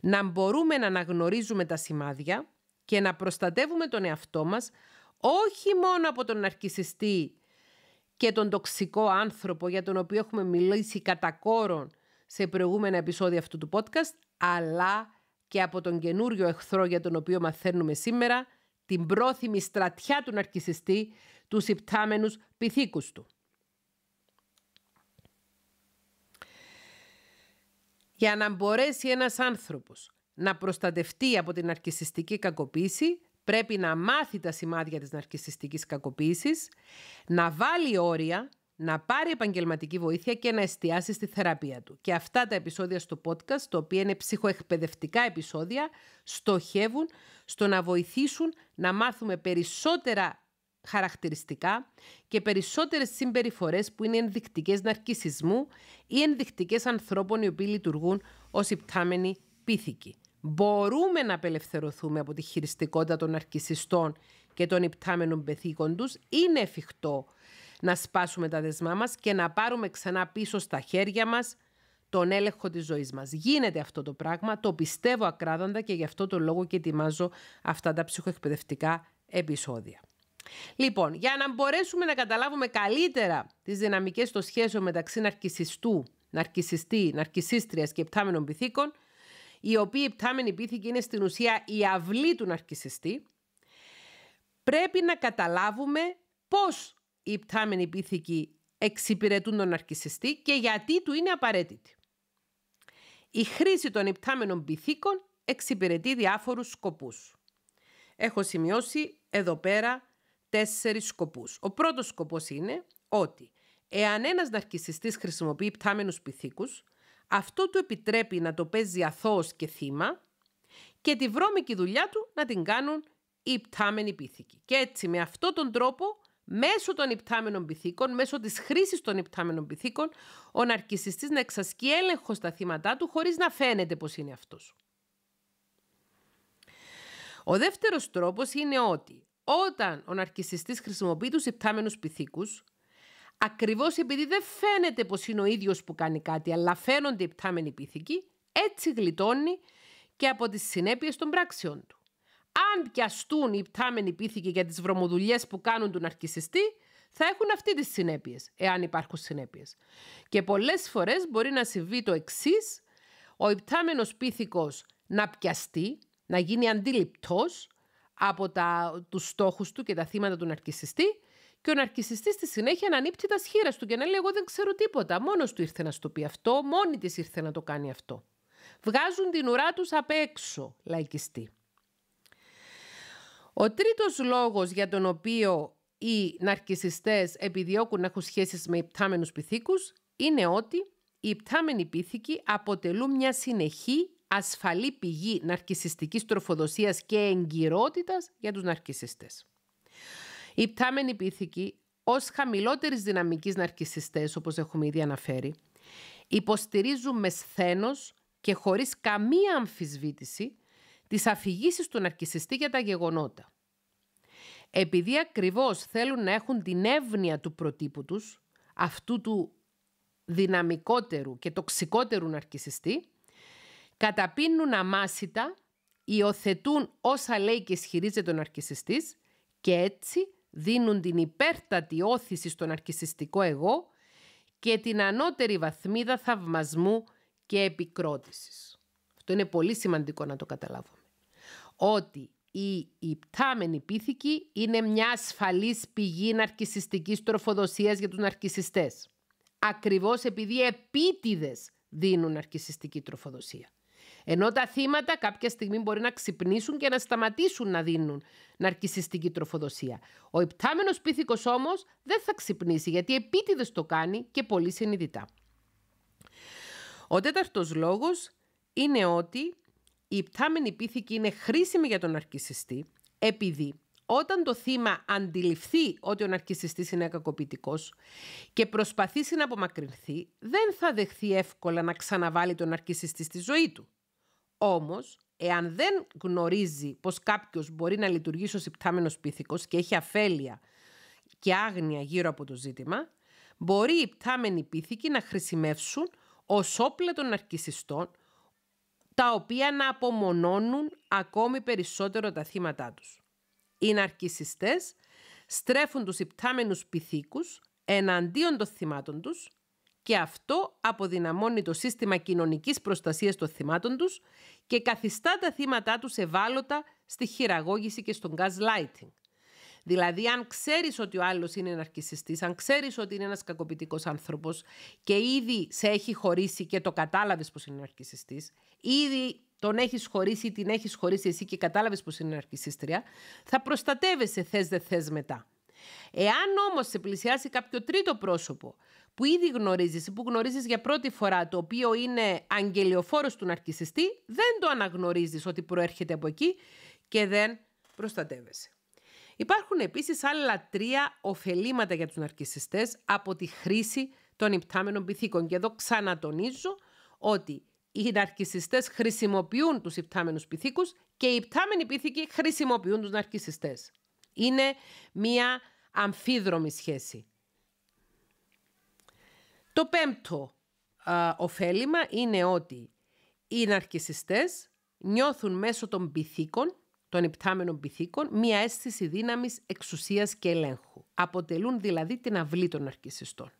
να μπορούμε να αναγνωρίζουμε τα σημάδια και να προστατεύουμε τον εαυτό μας όχι μόνο από τον ναρκισιστή και τον τοξικό άνθρωπο για τον οποίο έχουμε μιλήσει κατά κόρον σε προηγούμενα επεισόδια αυτού του podcast, αλλά και από τον καινούριο εχθρό για τον οποίο μαθαίνουμε σήμερα, την πρόθυμη στρατιά του ναρκισιστή, τους υπτάμενους πυθίκους του. Για να μπορέσει ένας άνθρωπος να προστατευτεί από την ναρκισιστική κακοποίηση, πρέπει να μάθει τα σημάδια της ναρκισιστικής κακοποίησης, να βάλει όρια να πάρει επαγγελματική βοήθεια και να εστιάσει στη θεραπεία του. Και αυτά τα επεισόδια στο podcast, τα οποία είναι ψυχοεκπαιδευτικά επεισόδια, στοχεύουν στο να βοηθήσουν να μάθουμε περισσότερα χαρακτηριστικά και περισσότερες συμπεριφορές που είναι ενδεικτικές ναρκισισμού ή ενδεικτικές ανθρώπων οι οποίοι λειτουργούν ως υπτάμενοι πίθηκοι. Μπορούμε να απελευθερωθούμε από τη χειριστικότητα των ναρκισιστών και των υπτάμενων πεθήκων τους. Είναι εφικτό να σπάσουμε τα δεσμά μας και να πάρουμε ξανά πίσω στα χέρια μας τον έλεγχο της ζωής μας. Γίνεται αυτό το πράγμα, το πιστεύω ακράδαντα και γι' αυτό το λόγο και ετοιμάζω αυτά τα ψυχοεκπαιδευτικά επεισόδια. Λοιπόν, για να μπορέσουμε να καταλάβουμε καλύτερα τις δυναμικές των σχέσεων μεταξύ ναρκισιστού, ναρκισιστή, ναρκισίστριας και πτάμενων πυθίκων, οι οποίοι επτάμενοι πυθίκοι είναι στην ουσία η αυλή του ναρκισιστή, πρέπει να καταλάβουμε πώς οι πτάμενοι πίθηκοι εξυπηρετούν τον αρκισιστή και γιατί του είναι απαραίτητη. Η χρήση των υπτάμενων πυθίκων εξυπηρετεί διάφορους σκοπούς. Έχω σημειώσει εδώ πέρα τέσσερις σκοπούς. Ο πρώτος σκοπός είναι ότι εάν ένας ναρκισιστής χρησιμοποιεί υπτάμενους πυθίκους, αυτό του επιτρέπει να το παίζει αθώος και θύμα και τη βρώμικη δουλειά του να την κάνουν οι υπτάμενοι Και έτσι με αυτόν τον τρόπο μέσω των υπτάμενων πυθίκων, μέσω της χρήσης των υπτάμενων πυθίκων, ο ναρκισιστής να εξασκεί έλεγχο στα θύματα του χωρίς να φαίνεται πως είναι αυτός. Ο δεύτερος τρόπος είναι ότι όταν ο ναρκισιστής χρησιμοποιεί τους υπτάμενους πυθίκους, ακριβώς επειδή δεν φαίνεται πως είναι ο ίδιος που κάνει κάτι, αλλά φαίνονται υπτάμενοι πυθικοί, έτσι γλιτώνει και από τις συνέπειες των πράξεων του αν πιαστούν οι πτάμενοι πίθηκοι για τις βρωμοδουλειές που κάνουν τον αρκισιστή, θα έχουν αυτή τις συνέπειες, εάν υπάρχουν συνέπειες. Και πολλές φορές μπορεί να συμβεί το εξής, ο υπτάμενος πίθηκος να πιαστεί, να γίνει αντιληπτός από τα, τους στόχους του και τα θύματα του ναρκισιστή και ο ναρκισιστής στη συνέχεια να ανήπτει τα σχήρα του και να λέει: Εγώ δεν ξέρω τίποτα. Μόνος του ήρθε να στο πει αυτό, μόνη της ήρθε να το κάνει αυτό. Βγάζουν την ουρά τους απ' έξω, λαϊκιστή. Ο τρίτος λόγος για τον οποίο οι ναρκισιστές επιδιώκουν να έχουν σχέσεις με υπτάμενους πυθίκους είναι ότι οι υπτάμενοι πύθικοι αποτελούν μια συνεχή ασφαλή πηγή ναρκισιστικής τροφοδοσίας και εγκυρότητας για τους ναρκισιστές. Οι υπτάμενοι πύθικοι ως χαμηλότερης δυναμικής ναρκισιστές, όπως έχουμε ήδη αναφέρει, υποστηρίζουν με σθένος και χωρίς καμία αμφισβήτηση τις αφηγήσεις του ναρκισιστή για τα γεγονότα. Επειδή ακριβώς θέλουν να έχουν την εύνοια του προτύπου τους, αυτού του δυναμικότερου και τοξικότερου ναρκισιστή, καταπίνουν αμάσιτα, υιοθετούν όσα λέει και ισχυρίζεται ο ναρκισιστής και έτσι δίνουν την υπέρτατη όθηση στο ναρκισιστικό εγώ και την ανώτερη βαθμίδα θαυμασμού και επικρότησης το είναι πολύ σημαντικό να το καταλάβουμε. Ότι η υπτάμενη πίθηκη είναι μια ασφαλής πηγή ναρκισιστικής τροφοδοσίας για τους ναρκισιστές. Ακριβώς επειδή επίτηδες δίνουν ναρκισιστική τροφοδοσία. Ενώ τα θύματα κάποια στιγμή μπορεί να ξυπνήσουν και να σταματήσουν να δίνουν ναρκισιστική τροφοδοσία. Ο υπτάμενος πίθηκος όμως δεν θα ξυπνήσει γιατί επίτηδες το κάνει και πολύ συνειδητά. Ο τέταρτος λόγος είναι ότι η υπτάμενη πίθηκη είναι χρήσιμη για τον ναρκισιστή επειδή όταν το θύμα αντιληφθεί ότι ο ναρκισιστής είναι κακοποιητικός και προσπαθήσει να απομακρυνθεί, δεν θα δεχθεί εύκολα να ξαναβάλει τον ναρκισιστή στη ζωή του. Όμως, εάν δεν γνωρίζει πως κάποιος μπορεί να λειτουργήσει ως υπτάμενος πίθηκος και έχει αφέλεια και άγνοια γύρω από το ζήτημα, μπορεί οι υπτάμενοι πίθηκοι να χρησιμεύσουν ως όπλα των ναρκισιστών τα οποία να απομονώνουν ακόμη περισσότερο τα θύματά τους. Οι ναρκισιστές στρέφουν τους υπτάμενους πυθίκους εναντίον των θυμάτων τους και αυτό αποδυναμώνει το σύστημα κοινωνικής προστασίας των θυμάτων τους και καθιστά τα θύματά τους ευάλωτα στη χειραγώγηση και στον gaslighting. Δηλαδή, αν ξέρεις ότι ο άλλος είναι ναρκιστή, αν ξέρεις ότι είναι ένας κακοποιητικός άνθρωπος και ήδη σε έχει χωρίσει και το κατάλαβες πως είναι αρκισιστή, ήδη τον έχεις χωρίσει ή την έχεις χωρίσει εσύ και κατάλαβες πως είναι αρκισιστρια, θα προστατεύεσαι θες δε θες μετά. Εάν όμως σε πλησιάσει κάποιο τρίτο πρόσωπο που ήδη γνωρίζεις ή που γνωρίζεις για πρώτη φορά, το οποίο είναι αγγελιοφόρος του ναρκιστή, δεν το αναγνωρίζεις ότι προέρχεται από εκεί και δεν προστατεύεσαι. Υπάρχουν επίσης άλλα τρία ωφελήματα για τους ναρκισιστές από τη χρήση των υπτάμενων πυθίκων. Και εδώ ξανατονίζω ότι οι ναρκισιστές χρησιμοποιούν τους υπτάμενους πυθίκους και οι υπτάμενοι πυθίκοι χρησιμοποιούν τους ναρκισιστές. Είναι μία αμφίδρομη σχέση. Το πέμπτο α, είναι ότι οι ναρκισιστές νιώθουν μέσω των πυθίκων των υπτάμενων πυθίκων μία αίσθηση δύναμης εξουσίας και ελέγχου. Αποτελούν δηλαδή την αυλή των αρχισιστών.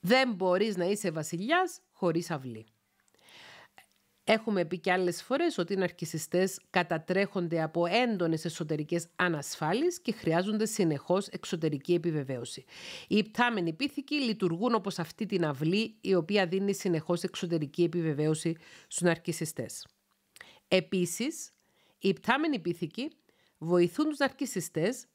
Δεν μπορείς να είσαι βασιλιάς χωρίς αυλή. Έχουμε πει και άλλες φορές ότι οι ναρκισιστές κατατρέχονται από έντονες εσωτερικές ανασφάλεις και χρειάζονται συνεχώς εξωτερική επιβεβαίωση. Οι υπτάμενοι πίθηκοι λειτουργούν όπως αυτή την αυλή η οποία δίνει συνεχώς εξωτερική επιβεβαίωση στους ναρκισιστές. Επίσης, οι πτάμενοι πίθηκοι βοηθούν τους ναρκισιστές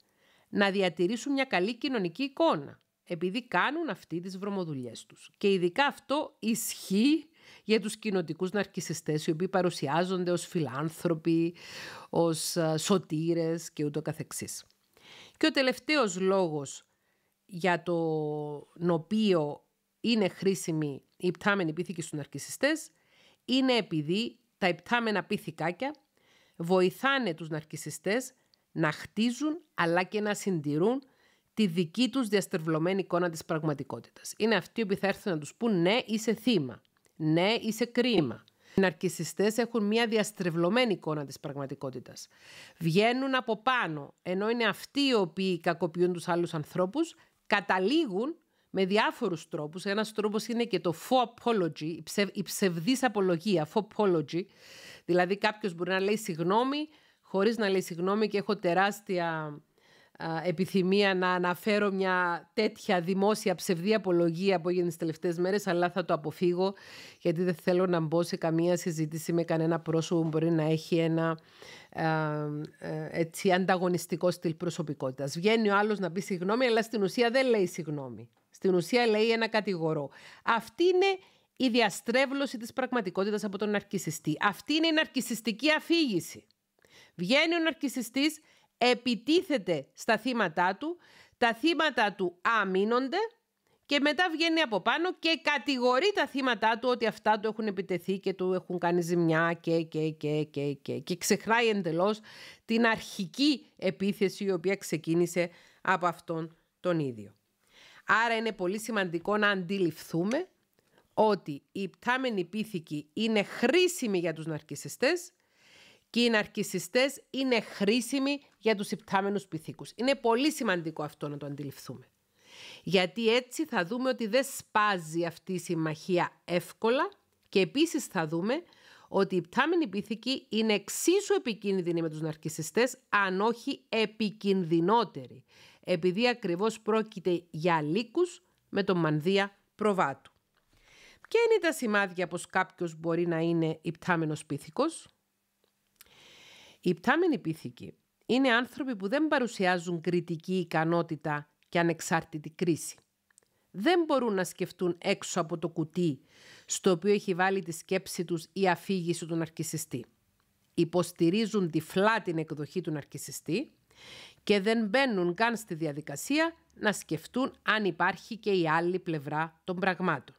να διατηρήσουν μια καλή κοινωνική εικόνα επειδή κάνουν αυτοί τις βρωμοδουλειές τους. Και ειδικά αυτό ισχύει για τους κοινοτικούς ναρκισιστές οι οποίοι παρουσιάζονται ως φιλάνθρωποι, ως ε, σωτήρες και ούτω καθεξής. Και ο τελευταίος λόγος για τον οποίο είναι χρήσιμη η υπτάμενη πίθηκη στους ναρκισιστές είναι επειδή τα υπτάμενα πίθηκάκια βοηθάνε τους ναρκισιστές να χτίζουν αλλά και να συντηρούν τη δική τους διαστρεβλωμένη εικόνα της πραγματικότητας. Είναι αυτοί που θα έρθουν να τους πούν ναι είσαι θύμα, ναι είσαι κρίμα. Οι ναρκισιστές έχουν μια διαστρεβλωμένη εικόνα της πραγματικότητας. Βγαίνουν από πάνω, ενώ είναι αυτοί οι οποίοι κακοποιούν τους άλλους ανθρώπους, καταλήγουν με διάφορους τρόπους. Ένας τρόπος είναι και το faux apology, η ψευδής απολογία, faux Δηλαδή κάποιος μπορεί να λέει συγγνώμη χωρίς να λέει συγγνώμη και έχω τεράστια επιθυμία να αναφέρω μια τέτοια δημόσια ψευδή απολογία που έγινε τις τελευταίες μέρες, αλλά θα το αποφύγω γιατί δεν θέλω να μπω σε καμία συζήτηση με κανένα πρόσωπο που μπορεί να έχει ένα ε, έτσι ανταγωνιστικό στυλ προσωπικότητας. Βγαίνει ο άλλος να πει συγγνώμη, αλλά στην ουσία δεν λέει συγγνώμη. Στην ουσία λέει ένα κατηγορό. Αυτή είναι η διαστρέβλωση της πραγματικότητας από τον ναρκισιστή. Αυτή είναι η ναρκισιστική αφήγηση. Βγαίνει ο ναρκισιστής, επιτίθεται στα θύματα του, τα θύματα του αμήνονται και μετά βγαίνει από πάνω και κατηγορεί τα θύματα του ότι αυτά του έχουν επιτεθεί και του έχουν κάνει ζημιά και, και, και, και, και, και ξεχράει εντελώς την αρχική επίθεση η οποία ξεκίνησε από αυτόν τον ίδιο. Άρα είναι πολύ σημαντικό να αντιληφθούμε ότι η πτάμενη πίθηκη είναι χρήσιμη για τους ναρκισιστές και οι ναρκισιστές είναι χρήσιμοι για τους υπτάμενους πυθίκους. Είναι πολύ σημαντικό αυτό να το αντιληφθούμε. Γιατί έτσι θα δούμε ότι δεν σπάζει αυτή η συμμαχία εύκολα και επίσης θα δούμε ότι η πτάμενη πίθηκη είναι εξίσου επικίνδυνη με τους ναρκισιστές, αν όχι επικινδυνότερη, επειδή ακριβώς πρόκειται για λύκους με τον μανδύα προβάτου. Ποια είναι τα σημάδια πως κάποιος μπορεί να είναι υπτάμενος πίθηκος? Οι υπτάμενοι πίθηκοι είναι άνθρωποι που δεν παρουσιάζουν κριτική ικανότητα και ανεξάρτητη κρίση. Δεν μπορούν να σκεφτούν έξω από το κουτί στο οποίο έχει βάλει τη σκέψη τους η αφήγηση του ναρκισιστή. Υποστηρίζουν τυφλά την εκδοχή του ναρκισιστή και δεν μπαίνουν καν στη διαδικασία να σκεφτούν αν υπάρχει και η άλλη πλευρά των πραγμάτων.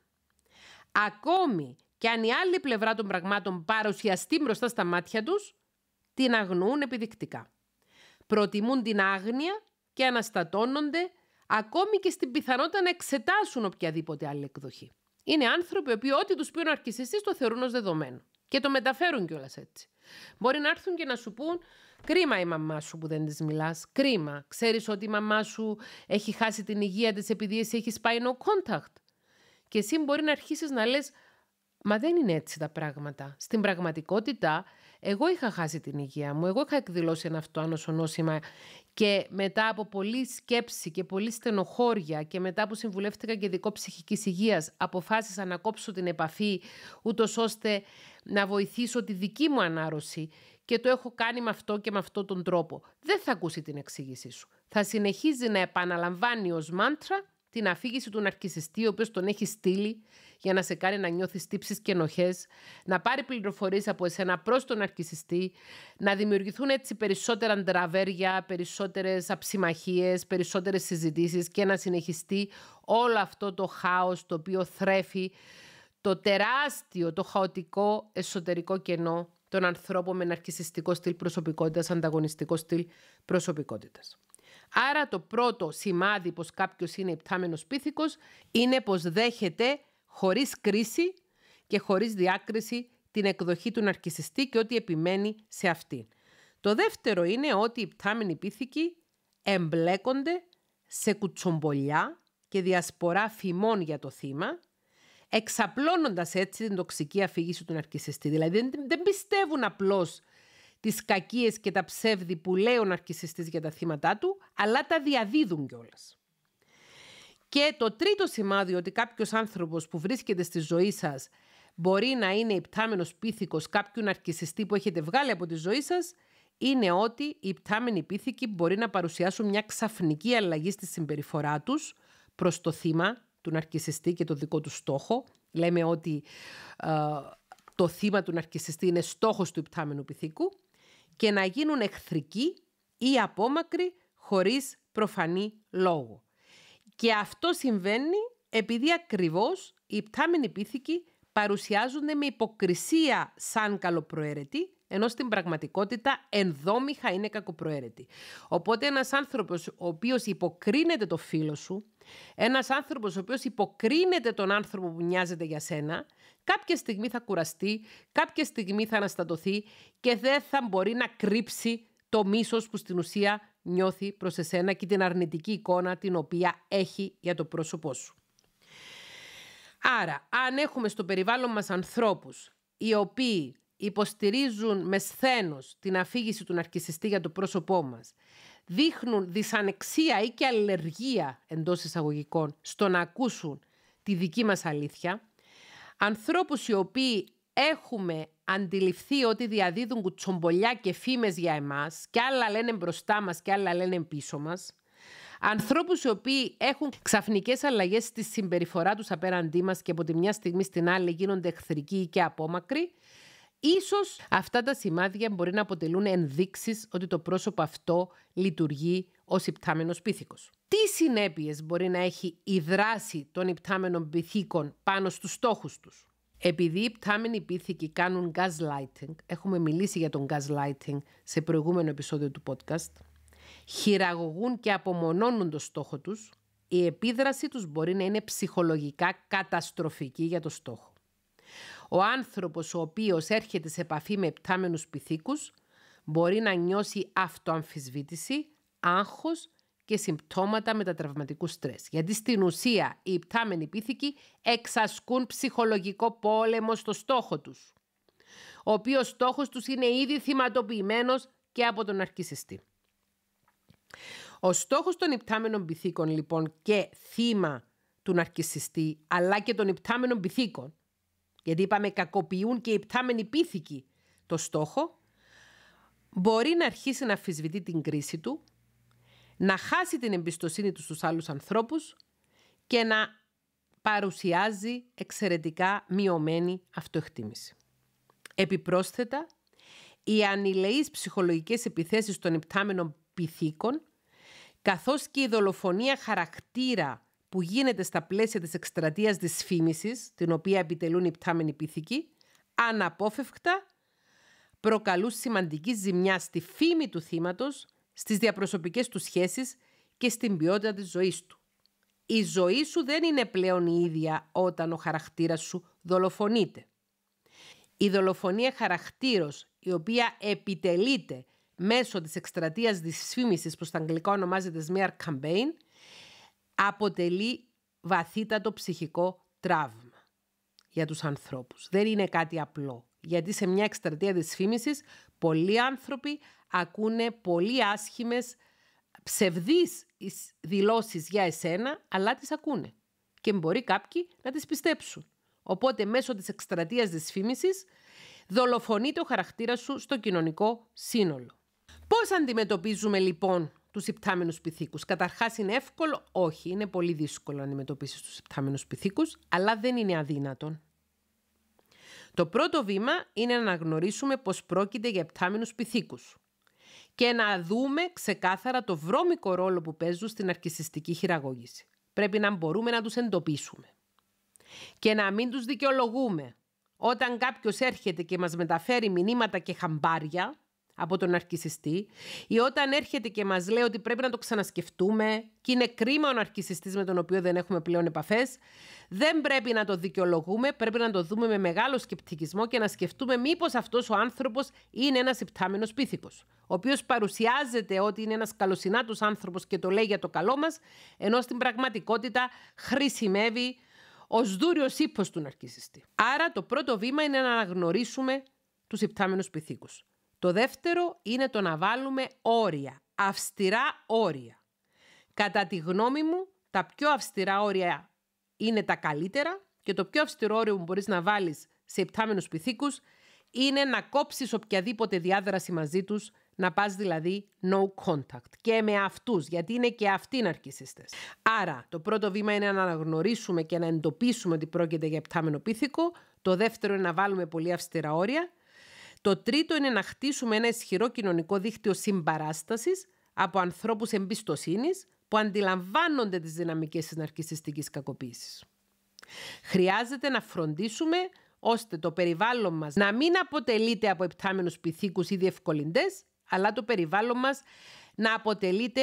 Ακόμη και αν η άλλη πλευρά των πραγμάτων παρουσιαστεί μπροστά στα μάτια τους, την αγνοούν επιδεικτικά. Προτιμούν την άγνοια και αναστατώνονται ακόμη και στην πιθανότητα να εξετάσουν οποιαδήποτε άλλη εκδοχή. Είναι άνθρωποι οι οποίοι ό,τι τους πει ο ναρκιστή το θεωρούν ως δεδομένο. Και το μεταφέρουν κιόλας έτσι. Μπορεί να έρθουν και να σου πούν: Κρίμα η μαμά σου που δεν της μιλάς. Κρίμα. Ξέρεις ότι η μαμά σου έχει χάσει την υγεία της επειδή εσύ έχεις πάει no contact. Και εσύ μπορεί να αρχίσεις να λες Μα δεν είναι έτσι τα πράγματα. Στην πραγματικότητα, εγώ είχα χάσει την υγεία μου, εγώ είχα εκδηλώσει ένα αυτό νόσημα και μετά από πολλή σκέψη και πολλή στενοχώρια και μετά που συμβουλεύτηκα και δικό ψυχικής υγείας, αποφάσισα να κόψω την επαφή ούτως ώστε να βοηθήσω τη δική μου ανάρρωση και το έχω κάνει με αυτό και με αυτόν τον τρόπο. Δεν θα ακούσει την εξήγησή σου. Θα συνεχίζει να επαναλαμβάνει ως μάντρα την αφήγηση του ναρκισιστή, ο οποίος τον έχει στείλει για να σε κάνει να νιώθεις τύψεις και ενοχές, να πάρει πληροφορίες από εσένα προς τον ναρκισιστή, να δημιουργηθούν έτσι περισσότερα ντραβέρια, περισσότερες αψημαχίες, περισσότερες συζητήσεις και να συνεχιστεί όλο αυτό το χάος το οποίο θρέφει το τεράστιο, το χαοτικό εσωτερικό κενό των ανθρώπων με ναρκισιστικό στυλ προσωπικότητας, ανταγωνιστικό στυλ προσωπικότητας. Άρα το πρώτο σημάδι πως κάποιος είναι υπτάμενος πίθηκος είναι πως δέχεται χωρίς κρίση και χωρίς διάκριση την εκδοχή του ναρκισιστή και ότι επιμένει σε αυτή. Το δεύτερο είναι ότι οι υπτάμενοι πίθηκοι εμπλέκονται σε κουτσομπολιά και διασπορά φημών για το θύμα, εξαπλώνοντας έτσι την τοξική αφήγηση του ναρκισιστή. Δηλαδή δεν, πιστεύουν απλώς τις κακίες και τα ψεύδι που λέει ο ναρκισιστής για τα θύματα του, αλλά τα διαδίδουν κιόλας. Και το τρίτο σημάδι ότι κάποιος άνθρωπος που βρίσκεται στη ζωή σας μπορεί να είναι υπτάμενος πίθηκος κάποιου ναρκισιστή που έχετε βγάλει από τη ζωή σας, είναι ότι οι υπτάμενοι πίθηκοι μπορεί να παρουσιάσουν μια ξαφνική αλλαγή στη συμπεριφορά τους προς το θύμα του ναρκισιστή και το δικό του στόχο. Λέμε ότι ε, το θύμα του ναρκισιστή είναι στόχος του υπτάμενου πυθίκου και να γίνουν εχθρικοί ή απόμακροι χωρίς προφανή λόγο. Και αυτό συμβαίνει επειδή ακριβώς οι πτάμενοι πίθηκοι παρουσιάζονται με υποκρισία σαν καλοπροαιρετοί ενώ στην πραγματικότητα ενδόμηχα είναι κακοπροαίρετη. Οπότε ένας άνθρωπος ο οποίος υποκρίνεται το φίλο σου, ένας άνθρωπος ο οποίος υποκρίνεται τον άνθρωπο που νοιάζεται για σένα, κάποια στιγμή θα κουραστεί, κάποια στιγμή θα αναστατωθεί και δεν θα μπορεί να κρύψει το μίσος που στην ουσία νιώθει προς εσένα και την αρνητική εικόνα την οποία έχει για το πρόσωπό σου. Άρα, αν έχουμε στο περιβάλλον μας ανθρώπους οι οποίοι υποστηρίζουν με σθένος την αφήγηση του ναρκισιστή για το πρόσωπό μας, δείχνουν δυσανεξία ή και αλλεργία εντός εισαγωγικών στο να ακούσουν τη δική μας αλήθεια, ανθρώπους οι οποίοι έχουμε αντιληφθεί ότι διαδίδουν κουτσομπολιά και φήμες για εμάς και άλλα λένε μπροστά μας και άλλα λένε πίσω μας, Ανθρώπους οι οποίοι έχουν ξαφνικές αλλαγές στη συμπεριφορά τους απέναντί μας και από τη μια στιγμή στην άλλη γίνονται εχθρικοί και απόμακροι Ίσως αυτά τα σημάδια μπορεί να αποτελούν ενδείξεις ότι το πρόσωπο αυτό λειτουργεί ως υπτάμενος πίθηκος. Τι συνέπειες μπορεί να έχει η δράση των υπτάμενων πίθηκων πάνω στους στόχους τους. Επειδή οι υπτάμενοι πίθηκοι κάνουν gaslighting, έχουμε μιλήσει για τον gaslighting σε προηγούμενο επεισόδιο του podcast, χειραγωγούν και απομονώνουν το στόχο τους, η επίδραση τους μπορεί να είναι ψυχολογικά καταστροφική για το στόχο. Ο άνθρωπος ο οποίος έρχεται σε επαφή με πτάμενους πυθίκους μπορεί να νιώσει αυτοαμφισβήτηση, άγχος και συμπτώματα μετατραυματικού στρες. Γιατί στην ουσία οι υπτάμενοι πίθηκοι εξασκούν ψυχολογικό πόλεμο στο στόχο τους, ο οποίος στόχος τους είναι ήδη θυματοποιημένος και από τον αρκισιστή. Ο στόχος των υπτάμενων πυθήκων, λοιπόν και θύμα του ναρκισιστή αλλά και των υπτάμενων πυθήκων γιατί είπαμε κακοποιούν και οι πτάμενοι πίθηκοι το στόχο, μπορεί να αρχίσει να αφισβητεί την κρίση του, να χάσει την εμπιστοσύνη του στους άλλους ανθρώπους και να παρουσιάζει εξαιρετικά μειωμένη αυτοεκτίμηση. Επιπρόσθετα, οι ανηλεείς ψυχολογικές επιθέσεις των υπτάμενων πιθήκων, καθώς και η δολοφονία χαρακτήρα που γίνεται στα πλαίσια της εκστρατείας της την οποία επιτελούν οι πτάμενοι πυθικοί, αναπόφευκτα προκαλούν σημαντική ζημιά στη φήμη του θύματος, στις διαπροσωπικές του σχέσεις και στην ποιότητα της ζωής του. Η ζωή σου δεν είναι πλέον η ίδια όταν ο χαρακτήρας σου δολοφονείται. Η δολοφονία χαρακτήρος, η οποία επιτελείται μέσω της εκστρατείας της που στα αγγλικά ονομάζεται smear campaign, αποτελεί βαθύτατο ψυχικό τραύμα για τους ανθρώπους. Δεν είναι κάτι απλό. Γιατί σε μια εκστρατεία της πολλοί άνθρωποι ακούνε πολύ άσχημες ψευδείς δηλώσεις για εσένα, αλλά τις ακούνε. Και μπορεί κάποιοι να τις πιστέψουν. Οπότε μέσω της εκστρατείας της δολοφονείται ο χαρακτήρας σου στο κοινωνικό σύνολο. Πώς αντιμετωπίζουμε λοιπόν τους υπτάμενους πυθίκους. Καταρχάς, είναι εύκολο. Όχι, είναι πολύ δύσκολο να αντιμετωπίσεις τους υπτάμενους πυθίκους, αλλά δεν είναι αδύνατον. Το πρώτο βήμα είναι να αναγνωρίσουμε πως πρόκειται για υπτάμενους πυθίκους και να δούμε ξεκάθαρα το βρώμικο ρόλο που παίζουν στην αρκισιστική χειραγώγηση. Πρέπει να μπορούμε να τους εντοπίσουμε και να μην τους δικαιολογούμε. Όταν κάποιος έρχεται και μας μεταφέρει μηνύματα και χαμπάρια, από τον αρκισιστή ή όταν έρχεται και μας λέει ότι πρέπει να το ξανασκεφτούμε και είναι κρίμα ο αρκισιστής με τον οποίο δεν έχουμε πλέον επαφές, δεν πρέπει να το δικαιολογούμε, πρέπει να το δούμε με μεγάλο σκεπτικισμό και να σκεφτούμε μήπως αυτός ο άνθρωπος είναι ένας υπτάμενος πίθηκος, ο οποίος παρουσιάζεται ότι είναι ένας καλοσυνάτος άνθρωπος και το λέει για το καλό μας, ενώ στην πραγματικότητα χρησιμεύει ως δούριος ύπο του ναρκισιστή. Άρα το πρώτο βήμα είναι να αναγνωρίσουμε τους υπτάμενους πυθίκου. Το δεύτερο είναι το να βάλουμε όρια, αυστηρά όρια. Κατά τη γνώμη μου, τα πιο αυστηρά όρια είναι τα καλύτερα και το πιο αυστηρό όριο που μπορείς να βάλεις σε υπτάμενους πυθίκους είναι να κόψεις οποιαδήποτε διάδραση μαζί τους, να πας δηλαδή no contact και με αυτούς, γιατί είναι και αυτοί ναρκισίστες. Άρα, το πρώτο βήμα είναι να αναγνωρίσουμε και να εντοπίσουμε ότι πρόκειται για επτάμενο πίθηκο, το δεύτερο είναι να βάλουμε πολύ αυστηρά όρια το τρίτο είναι να χτίσουμε ένα ισχυρό κοινωνικό δίκτυο συμπαράστασης από ανθρώπους εμπιστοσύνης που αντιλαμβάνονται τις δυναμικές της ναρκιστικής κακοποίησης. Χρειάζεται να φροντίσουμε ώστε το περιβάλλον μας να μην αποτελείται από επτάμενους πυθίκους ή διευκολυντές, αλλά το περιβάλλον μας να αποτελείται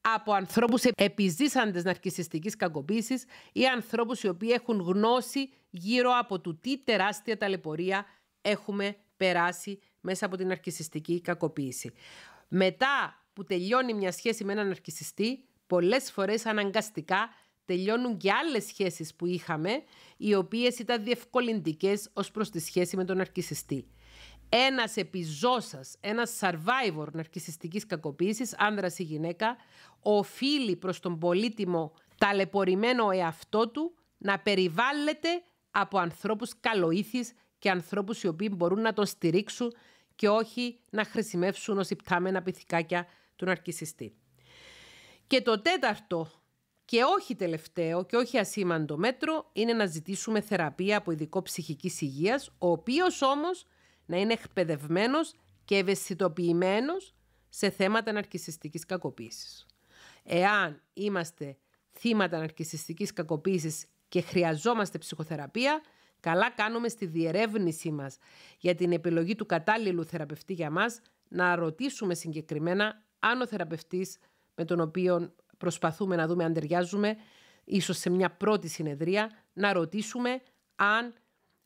από ανθρώπους επιζήσαντες ναρκιστικής κακοποίησης ή ανθρώπους οι οποίοι έχουν γνώση γύρω από το τι τεράστια ταλαιπωρία έχουμε περάσει μέσα από την αρκισιστική κακοποίηση. Μετά που τελειώνει μια σχέση με έναν αρκισιστή, πολλές φορές αναγκαστικά τελειώνουν και άλλες σχέσεις που είχαμε, οι οποίες ήταν διευκολυντικές ως προς τη σχέση με τον αρκισιστή. Ένας επιζώσας, ένας survivor ναρκισιστικής κακοποίησης, άνδρας ή γυναίκα, οφείλει προς τον πολύτιμο ταλαιπωρημένο εαυτό του να περιβάλλεται από ανθρώπους καλοήθης και ανθρώπους οι οποίοι μπορούν να τον στηρίξουν και όχι να χρησιμεύσουν ως υπτάμενα πυθικάκια του ναρκισιστή. Και το τέταρτο και όχι τελευταίο και όχι ασήμαντο μέτρο είναι να ζητήσουμε θεραπεία από ειδικό ψυχικής υγείας, ο οποίος όμως να είναι εκπαιδευμένος και ευαισθητοποιημένος σε θέματα ναρκισιστικής κακοποίησης. Εάν είμαστε θύματα ναρκισιστικής κακοποίησης και χρειαζόμαστε ψυχοθεραπεία, Καλά κάνουμε στη διερεύνησή μας για την επιλογή του κατάλληλου θεραπευτή για μας να ρωτήσουμε συγκεκριμένα αν ο θεραπευτής με τον οποίο προσπαθούμε να δούμε αν ταιριάζουμε, ίσως σε μια πρώτη συνεδρία, να ρωτήσουμε αν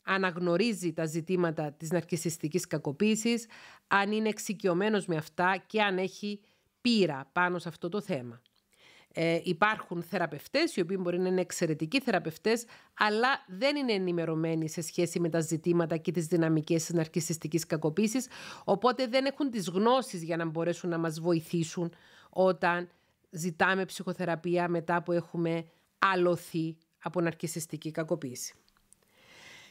αναγνωρίζει τα ζητήματα της ναρκισιστικής κακοποίησης, αν είναι εξοικειωμένος με αυτά και αν έχει πείρα πάνω σε αυτό το θέμα. Ε, υπάρχουν θεραπευτές, οι οποίοι μπορεί να είναι εξαιρετικοί θεραπευτές, αλλά δεν είναι ενημερωμένοι σε σχέση με τα ζητήματα και τις δυναμικές της ναρκισιστικής κακοποίησης, οπότε δεν έχουν τις γνώσεις για να μπορέσουν να μας βοηθήσουν όταν ζητάμε ψυχοθεραπεία μετά που έχουμε αλωθεί από ναρκισιστική κακοποίηση.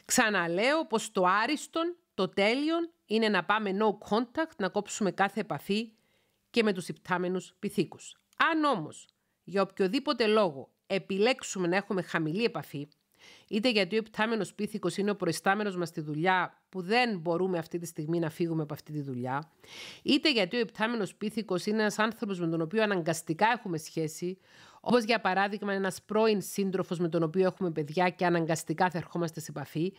Ξαναλέω πως το άριστον, το τέλειον, είναι να πάμε no contact, να κόψουμε κάθε επαφή και με τους υπτάμενους πυθίκους. Αν όμως για οποιοδήποτε λόγο επιλέξουμε να έχουμε χαμηλή επαφή, είτε γιατί ο επτάμενο πίθηκος είναι ο προϊστάμενος μας στη δουλειά, που δεν μπορούμε αυτή τη στιγμή να φύγουμε από αυτή τη δουλειά, είτε γιατί ο επτάμενο πίθηκος είναι ένας άνθρωπος με τον οποίο αναγκαστικά έχουμε σχέση, όπως για παράδειγμα ένας πρώην σύντροφος με τον οποίο έχουμε παιδιά και αναγκαστικά θα ερχόμαστε σε επαφή.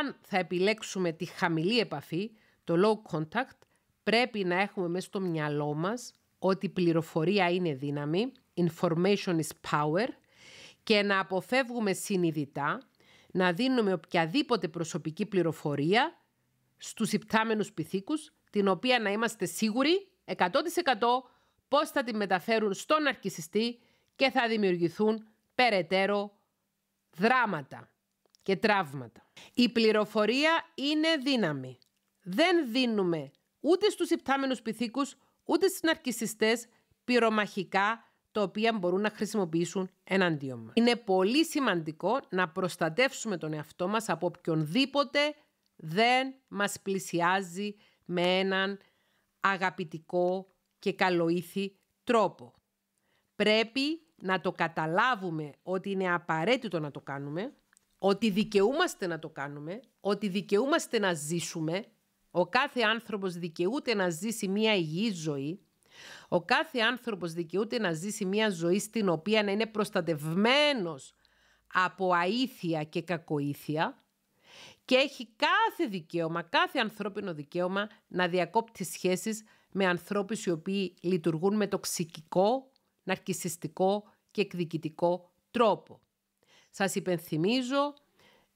Αν θα επιλέξουμε τη χαμηλή επαφή, το low contact, πρέπει να έχουμε μέσα στο μυαλό μας ότι η πληροφορία είναι δύναμη information is power και να αποφεύγουμε συνειδητά να δίνουμε οποιαδήποτε προσωπική πληροφορία στους υπτάμενους πυθίκους, την οποία να είμαστε σίγουροι 100% πώς θα τη μεταφέρουν στον αρχισιστή και θα δημιουργηθούν περαιτέρω δράματα και τραύματα. Η πληροφορία είναι δύναμη. Δεν δίνουμε ούτε στους υπτάμενους πυθίκους, ούτε στους ναρκισιστές πυρομαχικά τα οποία μπορούν να χρησιμοποιήσουν εναντίον μας. Είναι πολύ σημαντικό να προστατεύσουμε τον εαυτό μας από οποιονδήποτε δεν μας πλησιάζει με έναν αγαπητικό και καλοήθη τρόπο. Πρέπει να το καταλάβουμε ότι είναι απαραίτητο να το κάνουμε, ότι δικαιούμαστε να το κάνουμε, ότι δικαιούμαστε να ζήσουμε. Ο κάθε άνθρωπος δικαιούται να ζήσει μια υγιή ζωή ο κάθε άνθρωπος δικαιούται να ζήσει μια ζωή στην οποία να είναι προστατευμένος από αήθεια και κακοήθεια και έχει κάθε δικαίωμα, κάθε ανθρώπινο δικαίωμα να διακόπτει σχέσεις με ανθρώπους οι οποίοι λειτουργούν με τοξικικό, ναρκισιστικό και εκδικητικό τρόπο. Σας υπενθυμίζω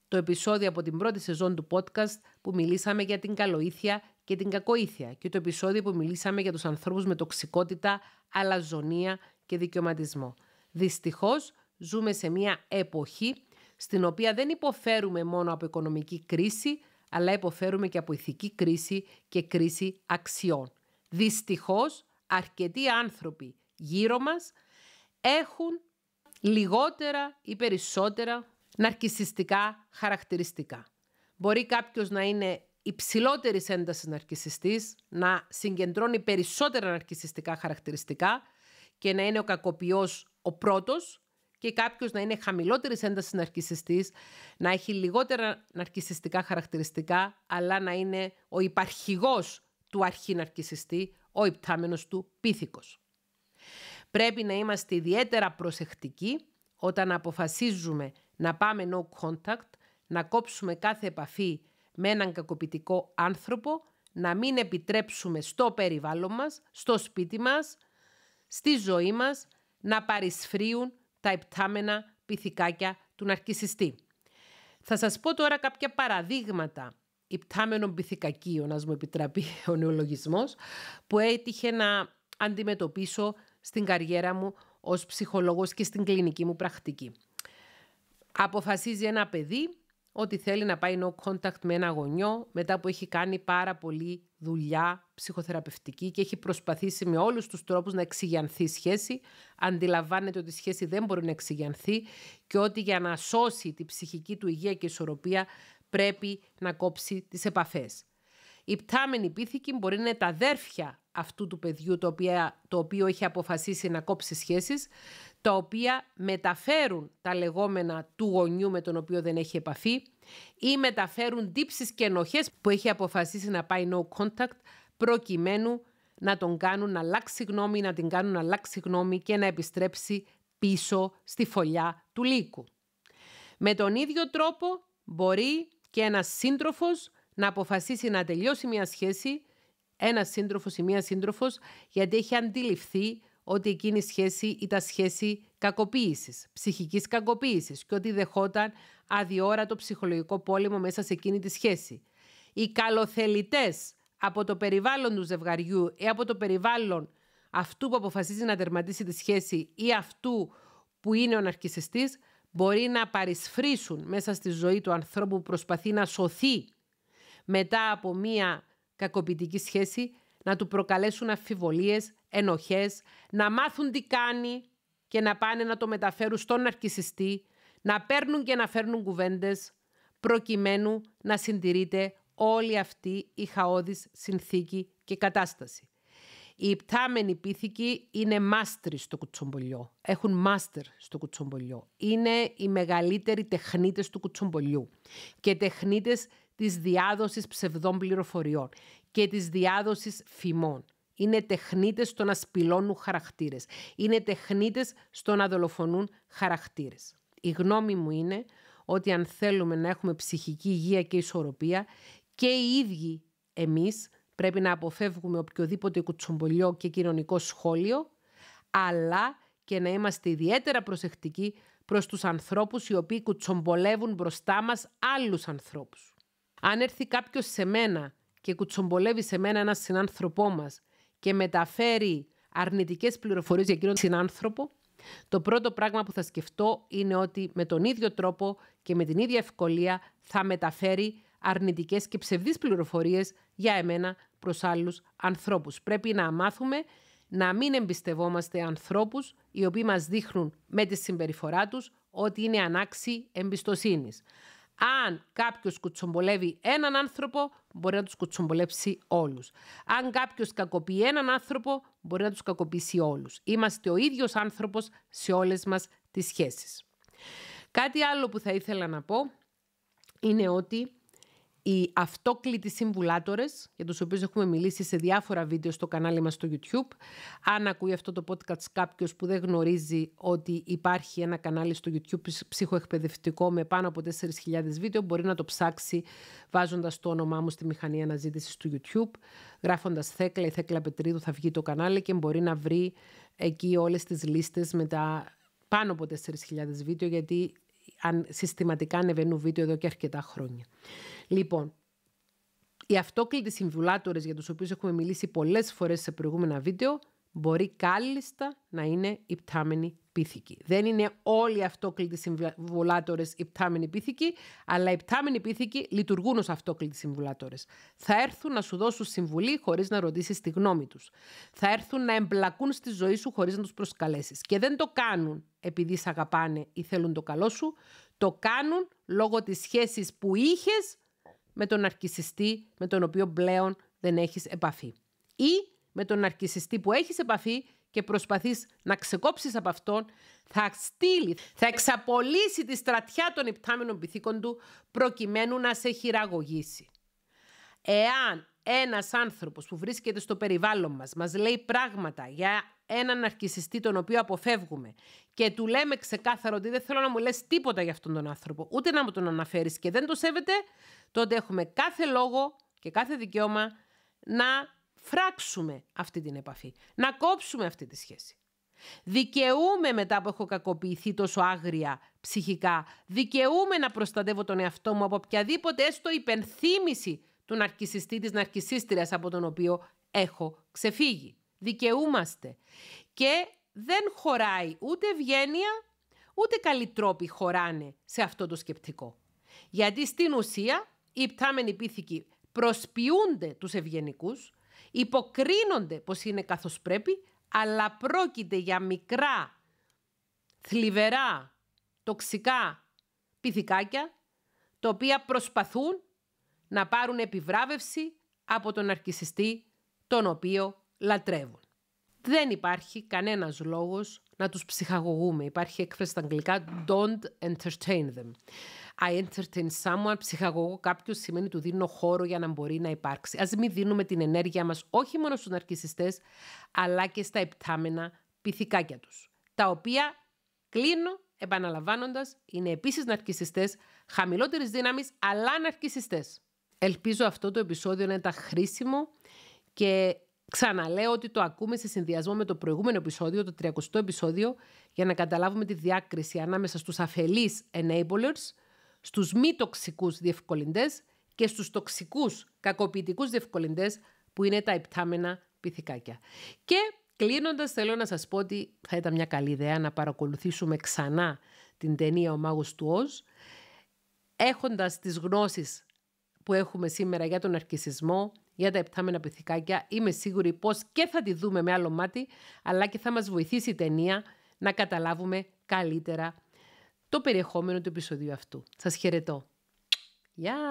το επεισόδιο από την πρώτη σεζόν του podcast που μιλήσαμε για την καλοήθεια και την κακοήθεια και το επεισόδιο που μιλήσαμε για τους ανθρώπους με τοξικότητα, αλαζονία και δικαιωματισμό. Δυστυχώς ζούμε σε μια εποχή στην οποία δεν υποφέρουμε μόνο από οικονομική κρίση, αλλά υποφέρουμε και από ηθική κρίση και κρίση αξιών. Δυστυχώς αρκετοί άνθρωποι γύρω μας έχουν λιγότερα ή περισσότερα ναρκισιστικά χαρακτηριστικά. Μπορεί κάποιος να είναι υψηλότερης έντασης ναρκιστή, να συγκεντρώνει περισσότερα ναρκιστικά χαρακτηριστικά και να είναι ο κακοποιός ο πρώτος και κάποιος να είναι χαμηλότερης έντασης ναρκιστή, να έχει λιγότερα ναρκιστικά χαρακτηριστικά, αλλά να είναι ο υπαρχηγός του αρχή ο υπτάμενος του πίθηκος. Πρέπει να είμαστε ιδιαίτερα προσεκτικοί όταν αποφασίζουμε να πάμε no contact, να κόψουμε κάθε επαφή με έναν κακοποιητικό άνθρωπο, να μην επιτρέψουμε στο περιβάλλον μας, στο σπίτι μας, στη ζωή μας, να παρισφρίουν τα επτάμενα πυθικάκια του ναρκισιστή. Θα σας πω τώρα κάποια παραδείγματα υπτάμενων πυθικακίων, ας μου επιτραπεί ο νεολογισμός, που έτυχε να αντιμετωπίσω στην καριέρα μου ως ψυχολόγος και στην κλινική μου πρακτική. Αποφασίζει ένα παιδί ότι θέλει να πάει no contact με ένα γονιό μετά που έχει κάνει πάρα πολύ δουλειά ψυχοθεραπευτική και έχει προσπαθήσει με όλους τους τρόπους να εξηγιανθεί η σχέση. Αντιλαμβάνεται ότι η σχέση δεν μπορεί να εξηγιανθεί και ότι για να σώσει τη ψυχική του υγεία και ισορροπία πρέπει να κόψει τις επαφές. Η πτάμενη πίθηκη μπορεί να είναι τα αδέρφια αυτού του παιδιού το, το οποίο έχει αποφασίσει να κόψει σχέσεις, τα οποία μεταφέρουν τα λεγόμενα του γονιού με τον οποίο δεν έχει επαφή ή μεταφέρουν τύψεις και ενοχές που έχει αποφασίσει να πάει no contact προκειμένου να τον κάνουν να αλλάξει γνώμη, να την κάνουν να αλλάξει γνώμη και να επιστρέψει πίσω στη φωλιά του λύκου. Με τον ίδιο τρόπο μπορεί και ένας σύντροφος να αποφασίσει να τελειώσει μια σχέση ένας σύντροφος ή μία σύντροφος, γιατί έχει αντιληφθεί ότι εκείνη η σχέση ήταν σχέση κακοποίησης, ψυχικής κακοποίησης και ότι δεχόταν αδιόρατο ψυχολογικό πόλεμο μέσα σε εκείνη τη σχέση. Οι καλοθελητές από το περιβάλλον του ζευγαριού ή από το περιβάλλον αυτού που αποφασίζει να τερματίσει τη σχέση ή αυτού που είναι ο ναρκισιστής μπορεί να παρισφρήσουν μέσα στη ζωή του ανθρώπου που προσπαθεί να σωθεί μετά από μία κακοποιητική σχέση να του προκαλέσουν αφιβολίες, ενοχές, να μάθουν τι κάνει και να πάνε να το μεταφέρουν στον αρκισιστή, να παίρνουν και να φέρνουν κουβέντες, προκειμένου να συντηρείται όλη αυτή η χαόδης συνθήκη και κατάσταση. Οι υπτάμενοι πίθηκοι είναι μάστροι στο κουτσομπολιό. Έχουν μάστερ στο κουτσομπολιό. Είναι οι μεγαλύτεροι τεχνίτες του κουτσομπολιού και τεχνίτες της διάδοσης ψευδών πληροφοριών και της διάδοσης φημών. Είναι τεχνίτες στο να σπηλώνουν χαρακτήρες. Είναι τεχνίτες στο να δολοφονούν χαρακτήρες. Η γνώμη μου είναι ότι αν θέλουμε να έχουμε ψυχική υγεία και ισορροπία και οι ίδιοι εμείς πρέπει να αποφεύγουμε οποιοδήποτε κουτσομπολιό και κοινωνικό σχόλιο, αλλά και να είμαστε ιδιαίτερα προσεκτικοί προς τους ανθρώπους οι οποίοι κουτσομπολεύουν μπροστά μας άλλους ανθρώπους. Αν έρθει κάποιος σε μένα και κουτσομπολεύει σε μένα ένα συνάνθρωπό μας και μεταφέρει αρνητικές πληροφορίες για εκείνον τον συνάνθρωπο, το πρώτο πράγμα που θα σκεφτώ είναι ότι με τον ίδιο τρόπο και με την ίδια ευκολία θα μεταφέρει αρνητικές και ψευδείς πληροφορίες για εμένα προς άλλους ανθρώπους. Πρέπει να μάθουμε να μην εμπιστευόμαστε ανθρώπους οι οποίοι μας δείχνουν με τη συμπεριφορά τους ότι είναι ανάξιοι εμπιστοσύνης. Αν κάποιος κουτσομπολεύει έναν άνθρωπο, μπορεί να τους κουτσομπολέψει όλους. Αν κάποιος κακοποιεί έναν άνθρωπο, μπορεί να τους κακοποιήσει όλους. Είμαστε ο ίδιος άνθρωπος σε όλες μας τις σχέσεις. Κάτι άλλο που θα ήθελα να πω είναι ότι οι αυτόκλητοι συμβουλάτορες, για τους οποίους έχουμε μιλήσει σε διάφορα βίντεο στο κανάλι μας στο YouTube. Αν ακούει αυτό το podcast κάποιος που δεν γνωρίζει ότι υπάρχει ένα κανάλι στο YouTube ψυχοεκπαιδευτικό με πάνω από 4.000 βίντεο, μπορεί να το ψάξει βάζοντας το όνομά μου στη μηχανή αναζήτησης του YouTube, γράφοντας Θέκλα ή Θέκλα Πετρίδου θα βγει το κανάλι και μπορεί να βρει εκεί όλες τις λίστες με τα πάνω από 4.000 βίντεο, γιατί αν συστηματικά ανεβαίνουν βίντεο εδώ και αρκετά χρόνια. Λοιπόν, οι αυτόκλητοι συμβουλάτορες για τους οποίους έχουμε μιλήσει πολλές φορές σε προηγούμενα βίντεο μπορεί κάλλιστα να είναι υπτάμενοι πίθηκη. Δεν είναι όλοι οι αυτόκλητοι συμβουλάτορες υπτάμενοι πίθηκοι, αλλά οι υπτάμενοι πίθηκοι λειτουργούν ως αυτόκλητοι συμβουλάτορες. Θα έρθουν να σου δώσουν συμβουλή χωρίς να ρωτήσεις τη γνώμη τους. Θα έρθουν να εμπλακούν στη ζωή σου χωρίς να τους προσκαλέσεις. Και δεν το κάνουν επειδή σε αγαπάνε ή θέλουν το καλό σου. Το κάνουν λόγω της σχέσης που είχες με τον αρκισιστή με τον οποίο πλέον δεν έχεις επαφή. Ή με τον ναρκισιστή που έχεις επαφή και προσπαθείς να ξεκόψεις από αυτόν, θα στείλει, θα εξαπολύσει τη στρατιά των υπτάμενων πυθίκων του προκειμένου να σε χειραγωγήσει. Εάν ένας άνθρωπος που βρίσκεται στο περιβάλλον μας μας λέει πράγματα για έναν αρκισιστή τον οποίο αποφεύγουμε και του λέμε ξεκάθαρο ότι δεν θέλω να μου λες τίποτα για αυτόν τον άνθρωπο, ούτε να μου τον αναφέρεις και δεν το σέβεται, τότε έχουμε κάθε λόγο και κάθε δικαίωμα να φράξουμε αυτή την επαφή, να κόψουμε αυτή τη σχέση. Δικαιούμαι μετά που έχω κακοποιηθεί τόσο άγρια ψυχικά, δικαιούμαι να προστατεύω τον εαυτό μου από οποιαδήποτε έστω υπενθύμηση του ναρκισιστή της ναρκισίστριας από τον οποίο έχω ξεφύγει. Δικαιούμαστε. Και δεν χωράει ούτε ευγένεια, ούτε καλοί τρόποι χωράνε σε αυτό το σκεπτικό. Γιατί στην ουσία οι πτάμενοι πίθηκοι προσποιούνται τους ευγενικούς, υποκρίνονται πως είναι καθώς πρέπει, αλλά πρόκειται για μικρά, θλιβερά, τοξικά πυθικάκια, τα οποία προσπαθούν να πάρουν επιβράβευση από τον αρκισιστή τον οποίο λατρεύουν. Δεν υπάρχει κανένας λόγος να τους ψυχαγωγούμε. Υπάρχει έκφραση στα αγγλικά «don't entertain them». I entertain someone, ψυχαγωγό, κάποιο σημαίνει του δίνω χώρο για να μπορεί να υπάρξει. Ας μην δίνουμε την ενέργεια μας όχι μόνο στους ναρκιστέ, αλλά και στα επτάμενα πυθικάκια τους. Τα οποία κλείνω επαναλαμβάνοντας, είναι επίσης ναρκιστέ, χαμηλότερης δύναμης, αλλά ναρκιστέ. Ελπίζω αυτό το επεισόδιο να ήταν χρήσιμο και Ξαναλέω ότι το ακούμε σε συνδυασμό με το προηγούμενο επεισόδιο, το 30ο επεισόδιο, για να καταλάβουμε τη διάκριση ανάμεσα στους αφελείς enablers στους μη τοξικούς διευκολυντές και στους τοξικούς κακοποιητικούς διευκολυντές που είναι τα υπτάμενα πυθικάκια. Και κλείνοντας, θέλω να σας πω ότι θα ήταν μια καλή ιδέα να παρακολουθήσουμε ξανά την ταινία «Ο μάγος του Ως. έχοντας τις γνώσεις που έχουμε σήμερα για τον αρκισισμό, για τα επτάμενα πυθικάκια, είμαι σίγουρη πως και θα τη δούμε με άλλο μάτι, αλλά και θα μας βοηθήσει η ταινία να καταλάβουμε καλύτερα το περιεχόμενο του επεισοδίου αυτού. Σας χαιρετώ. Γεια!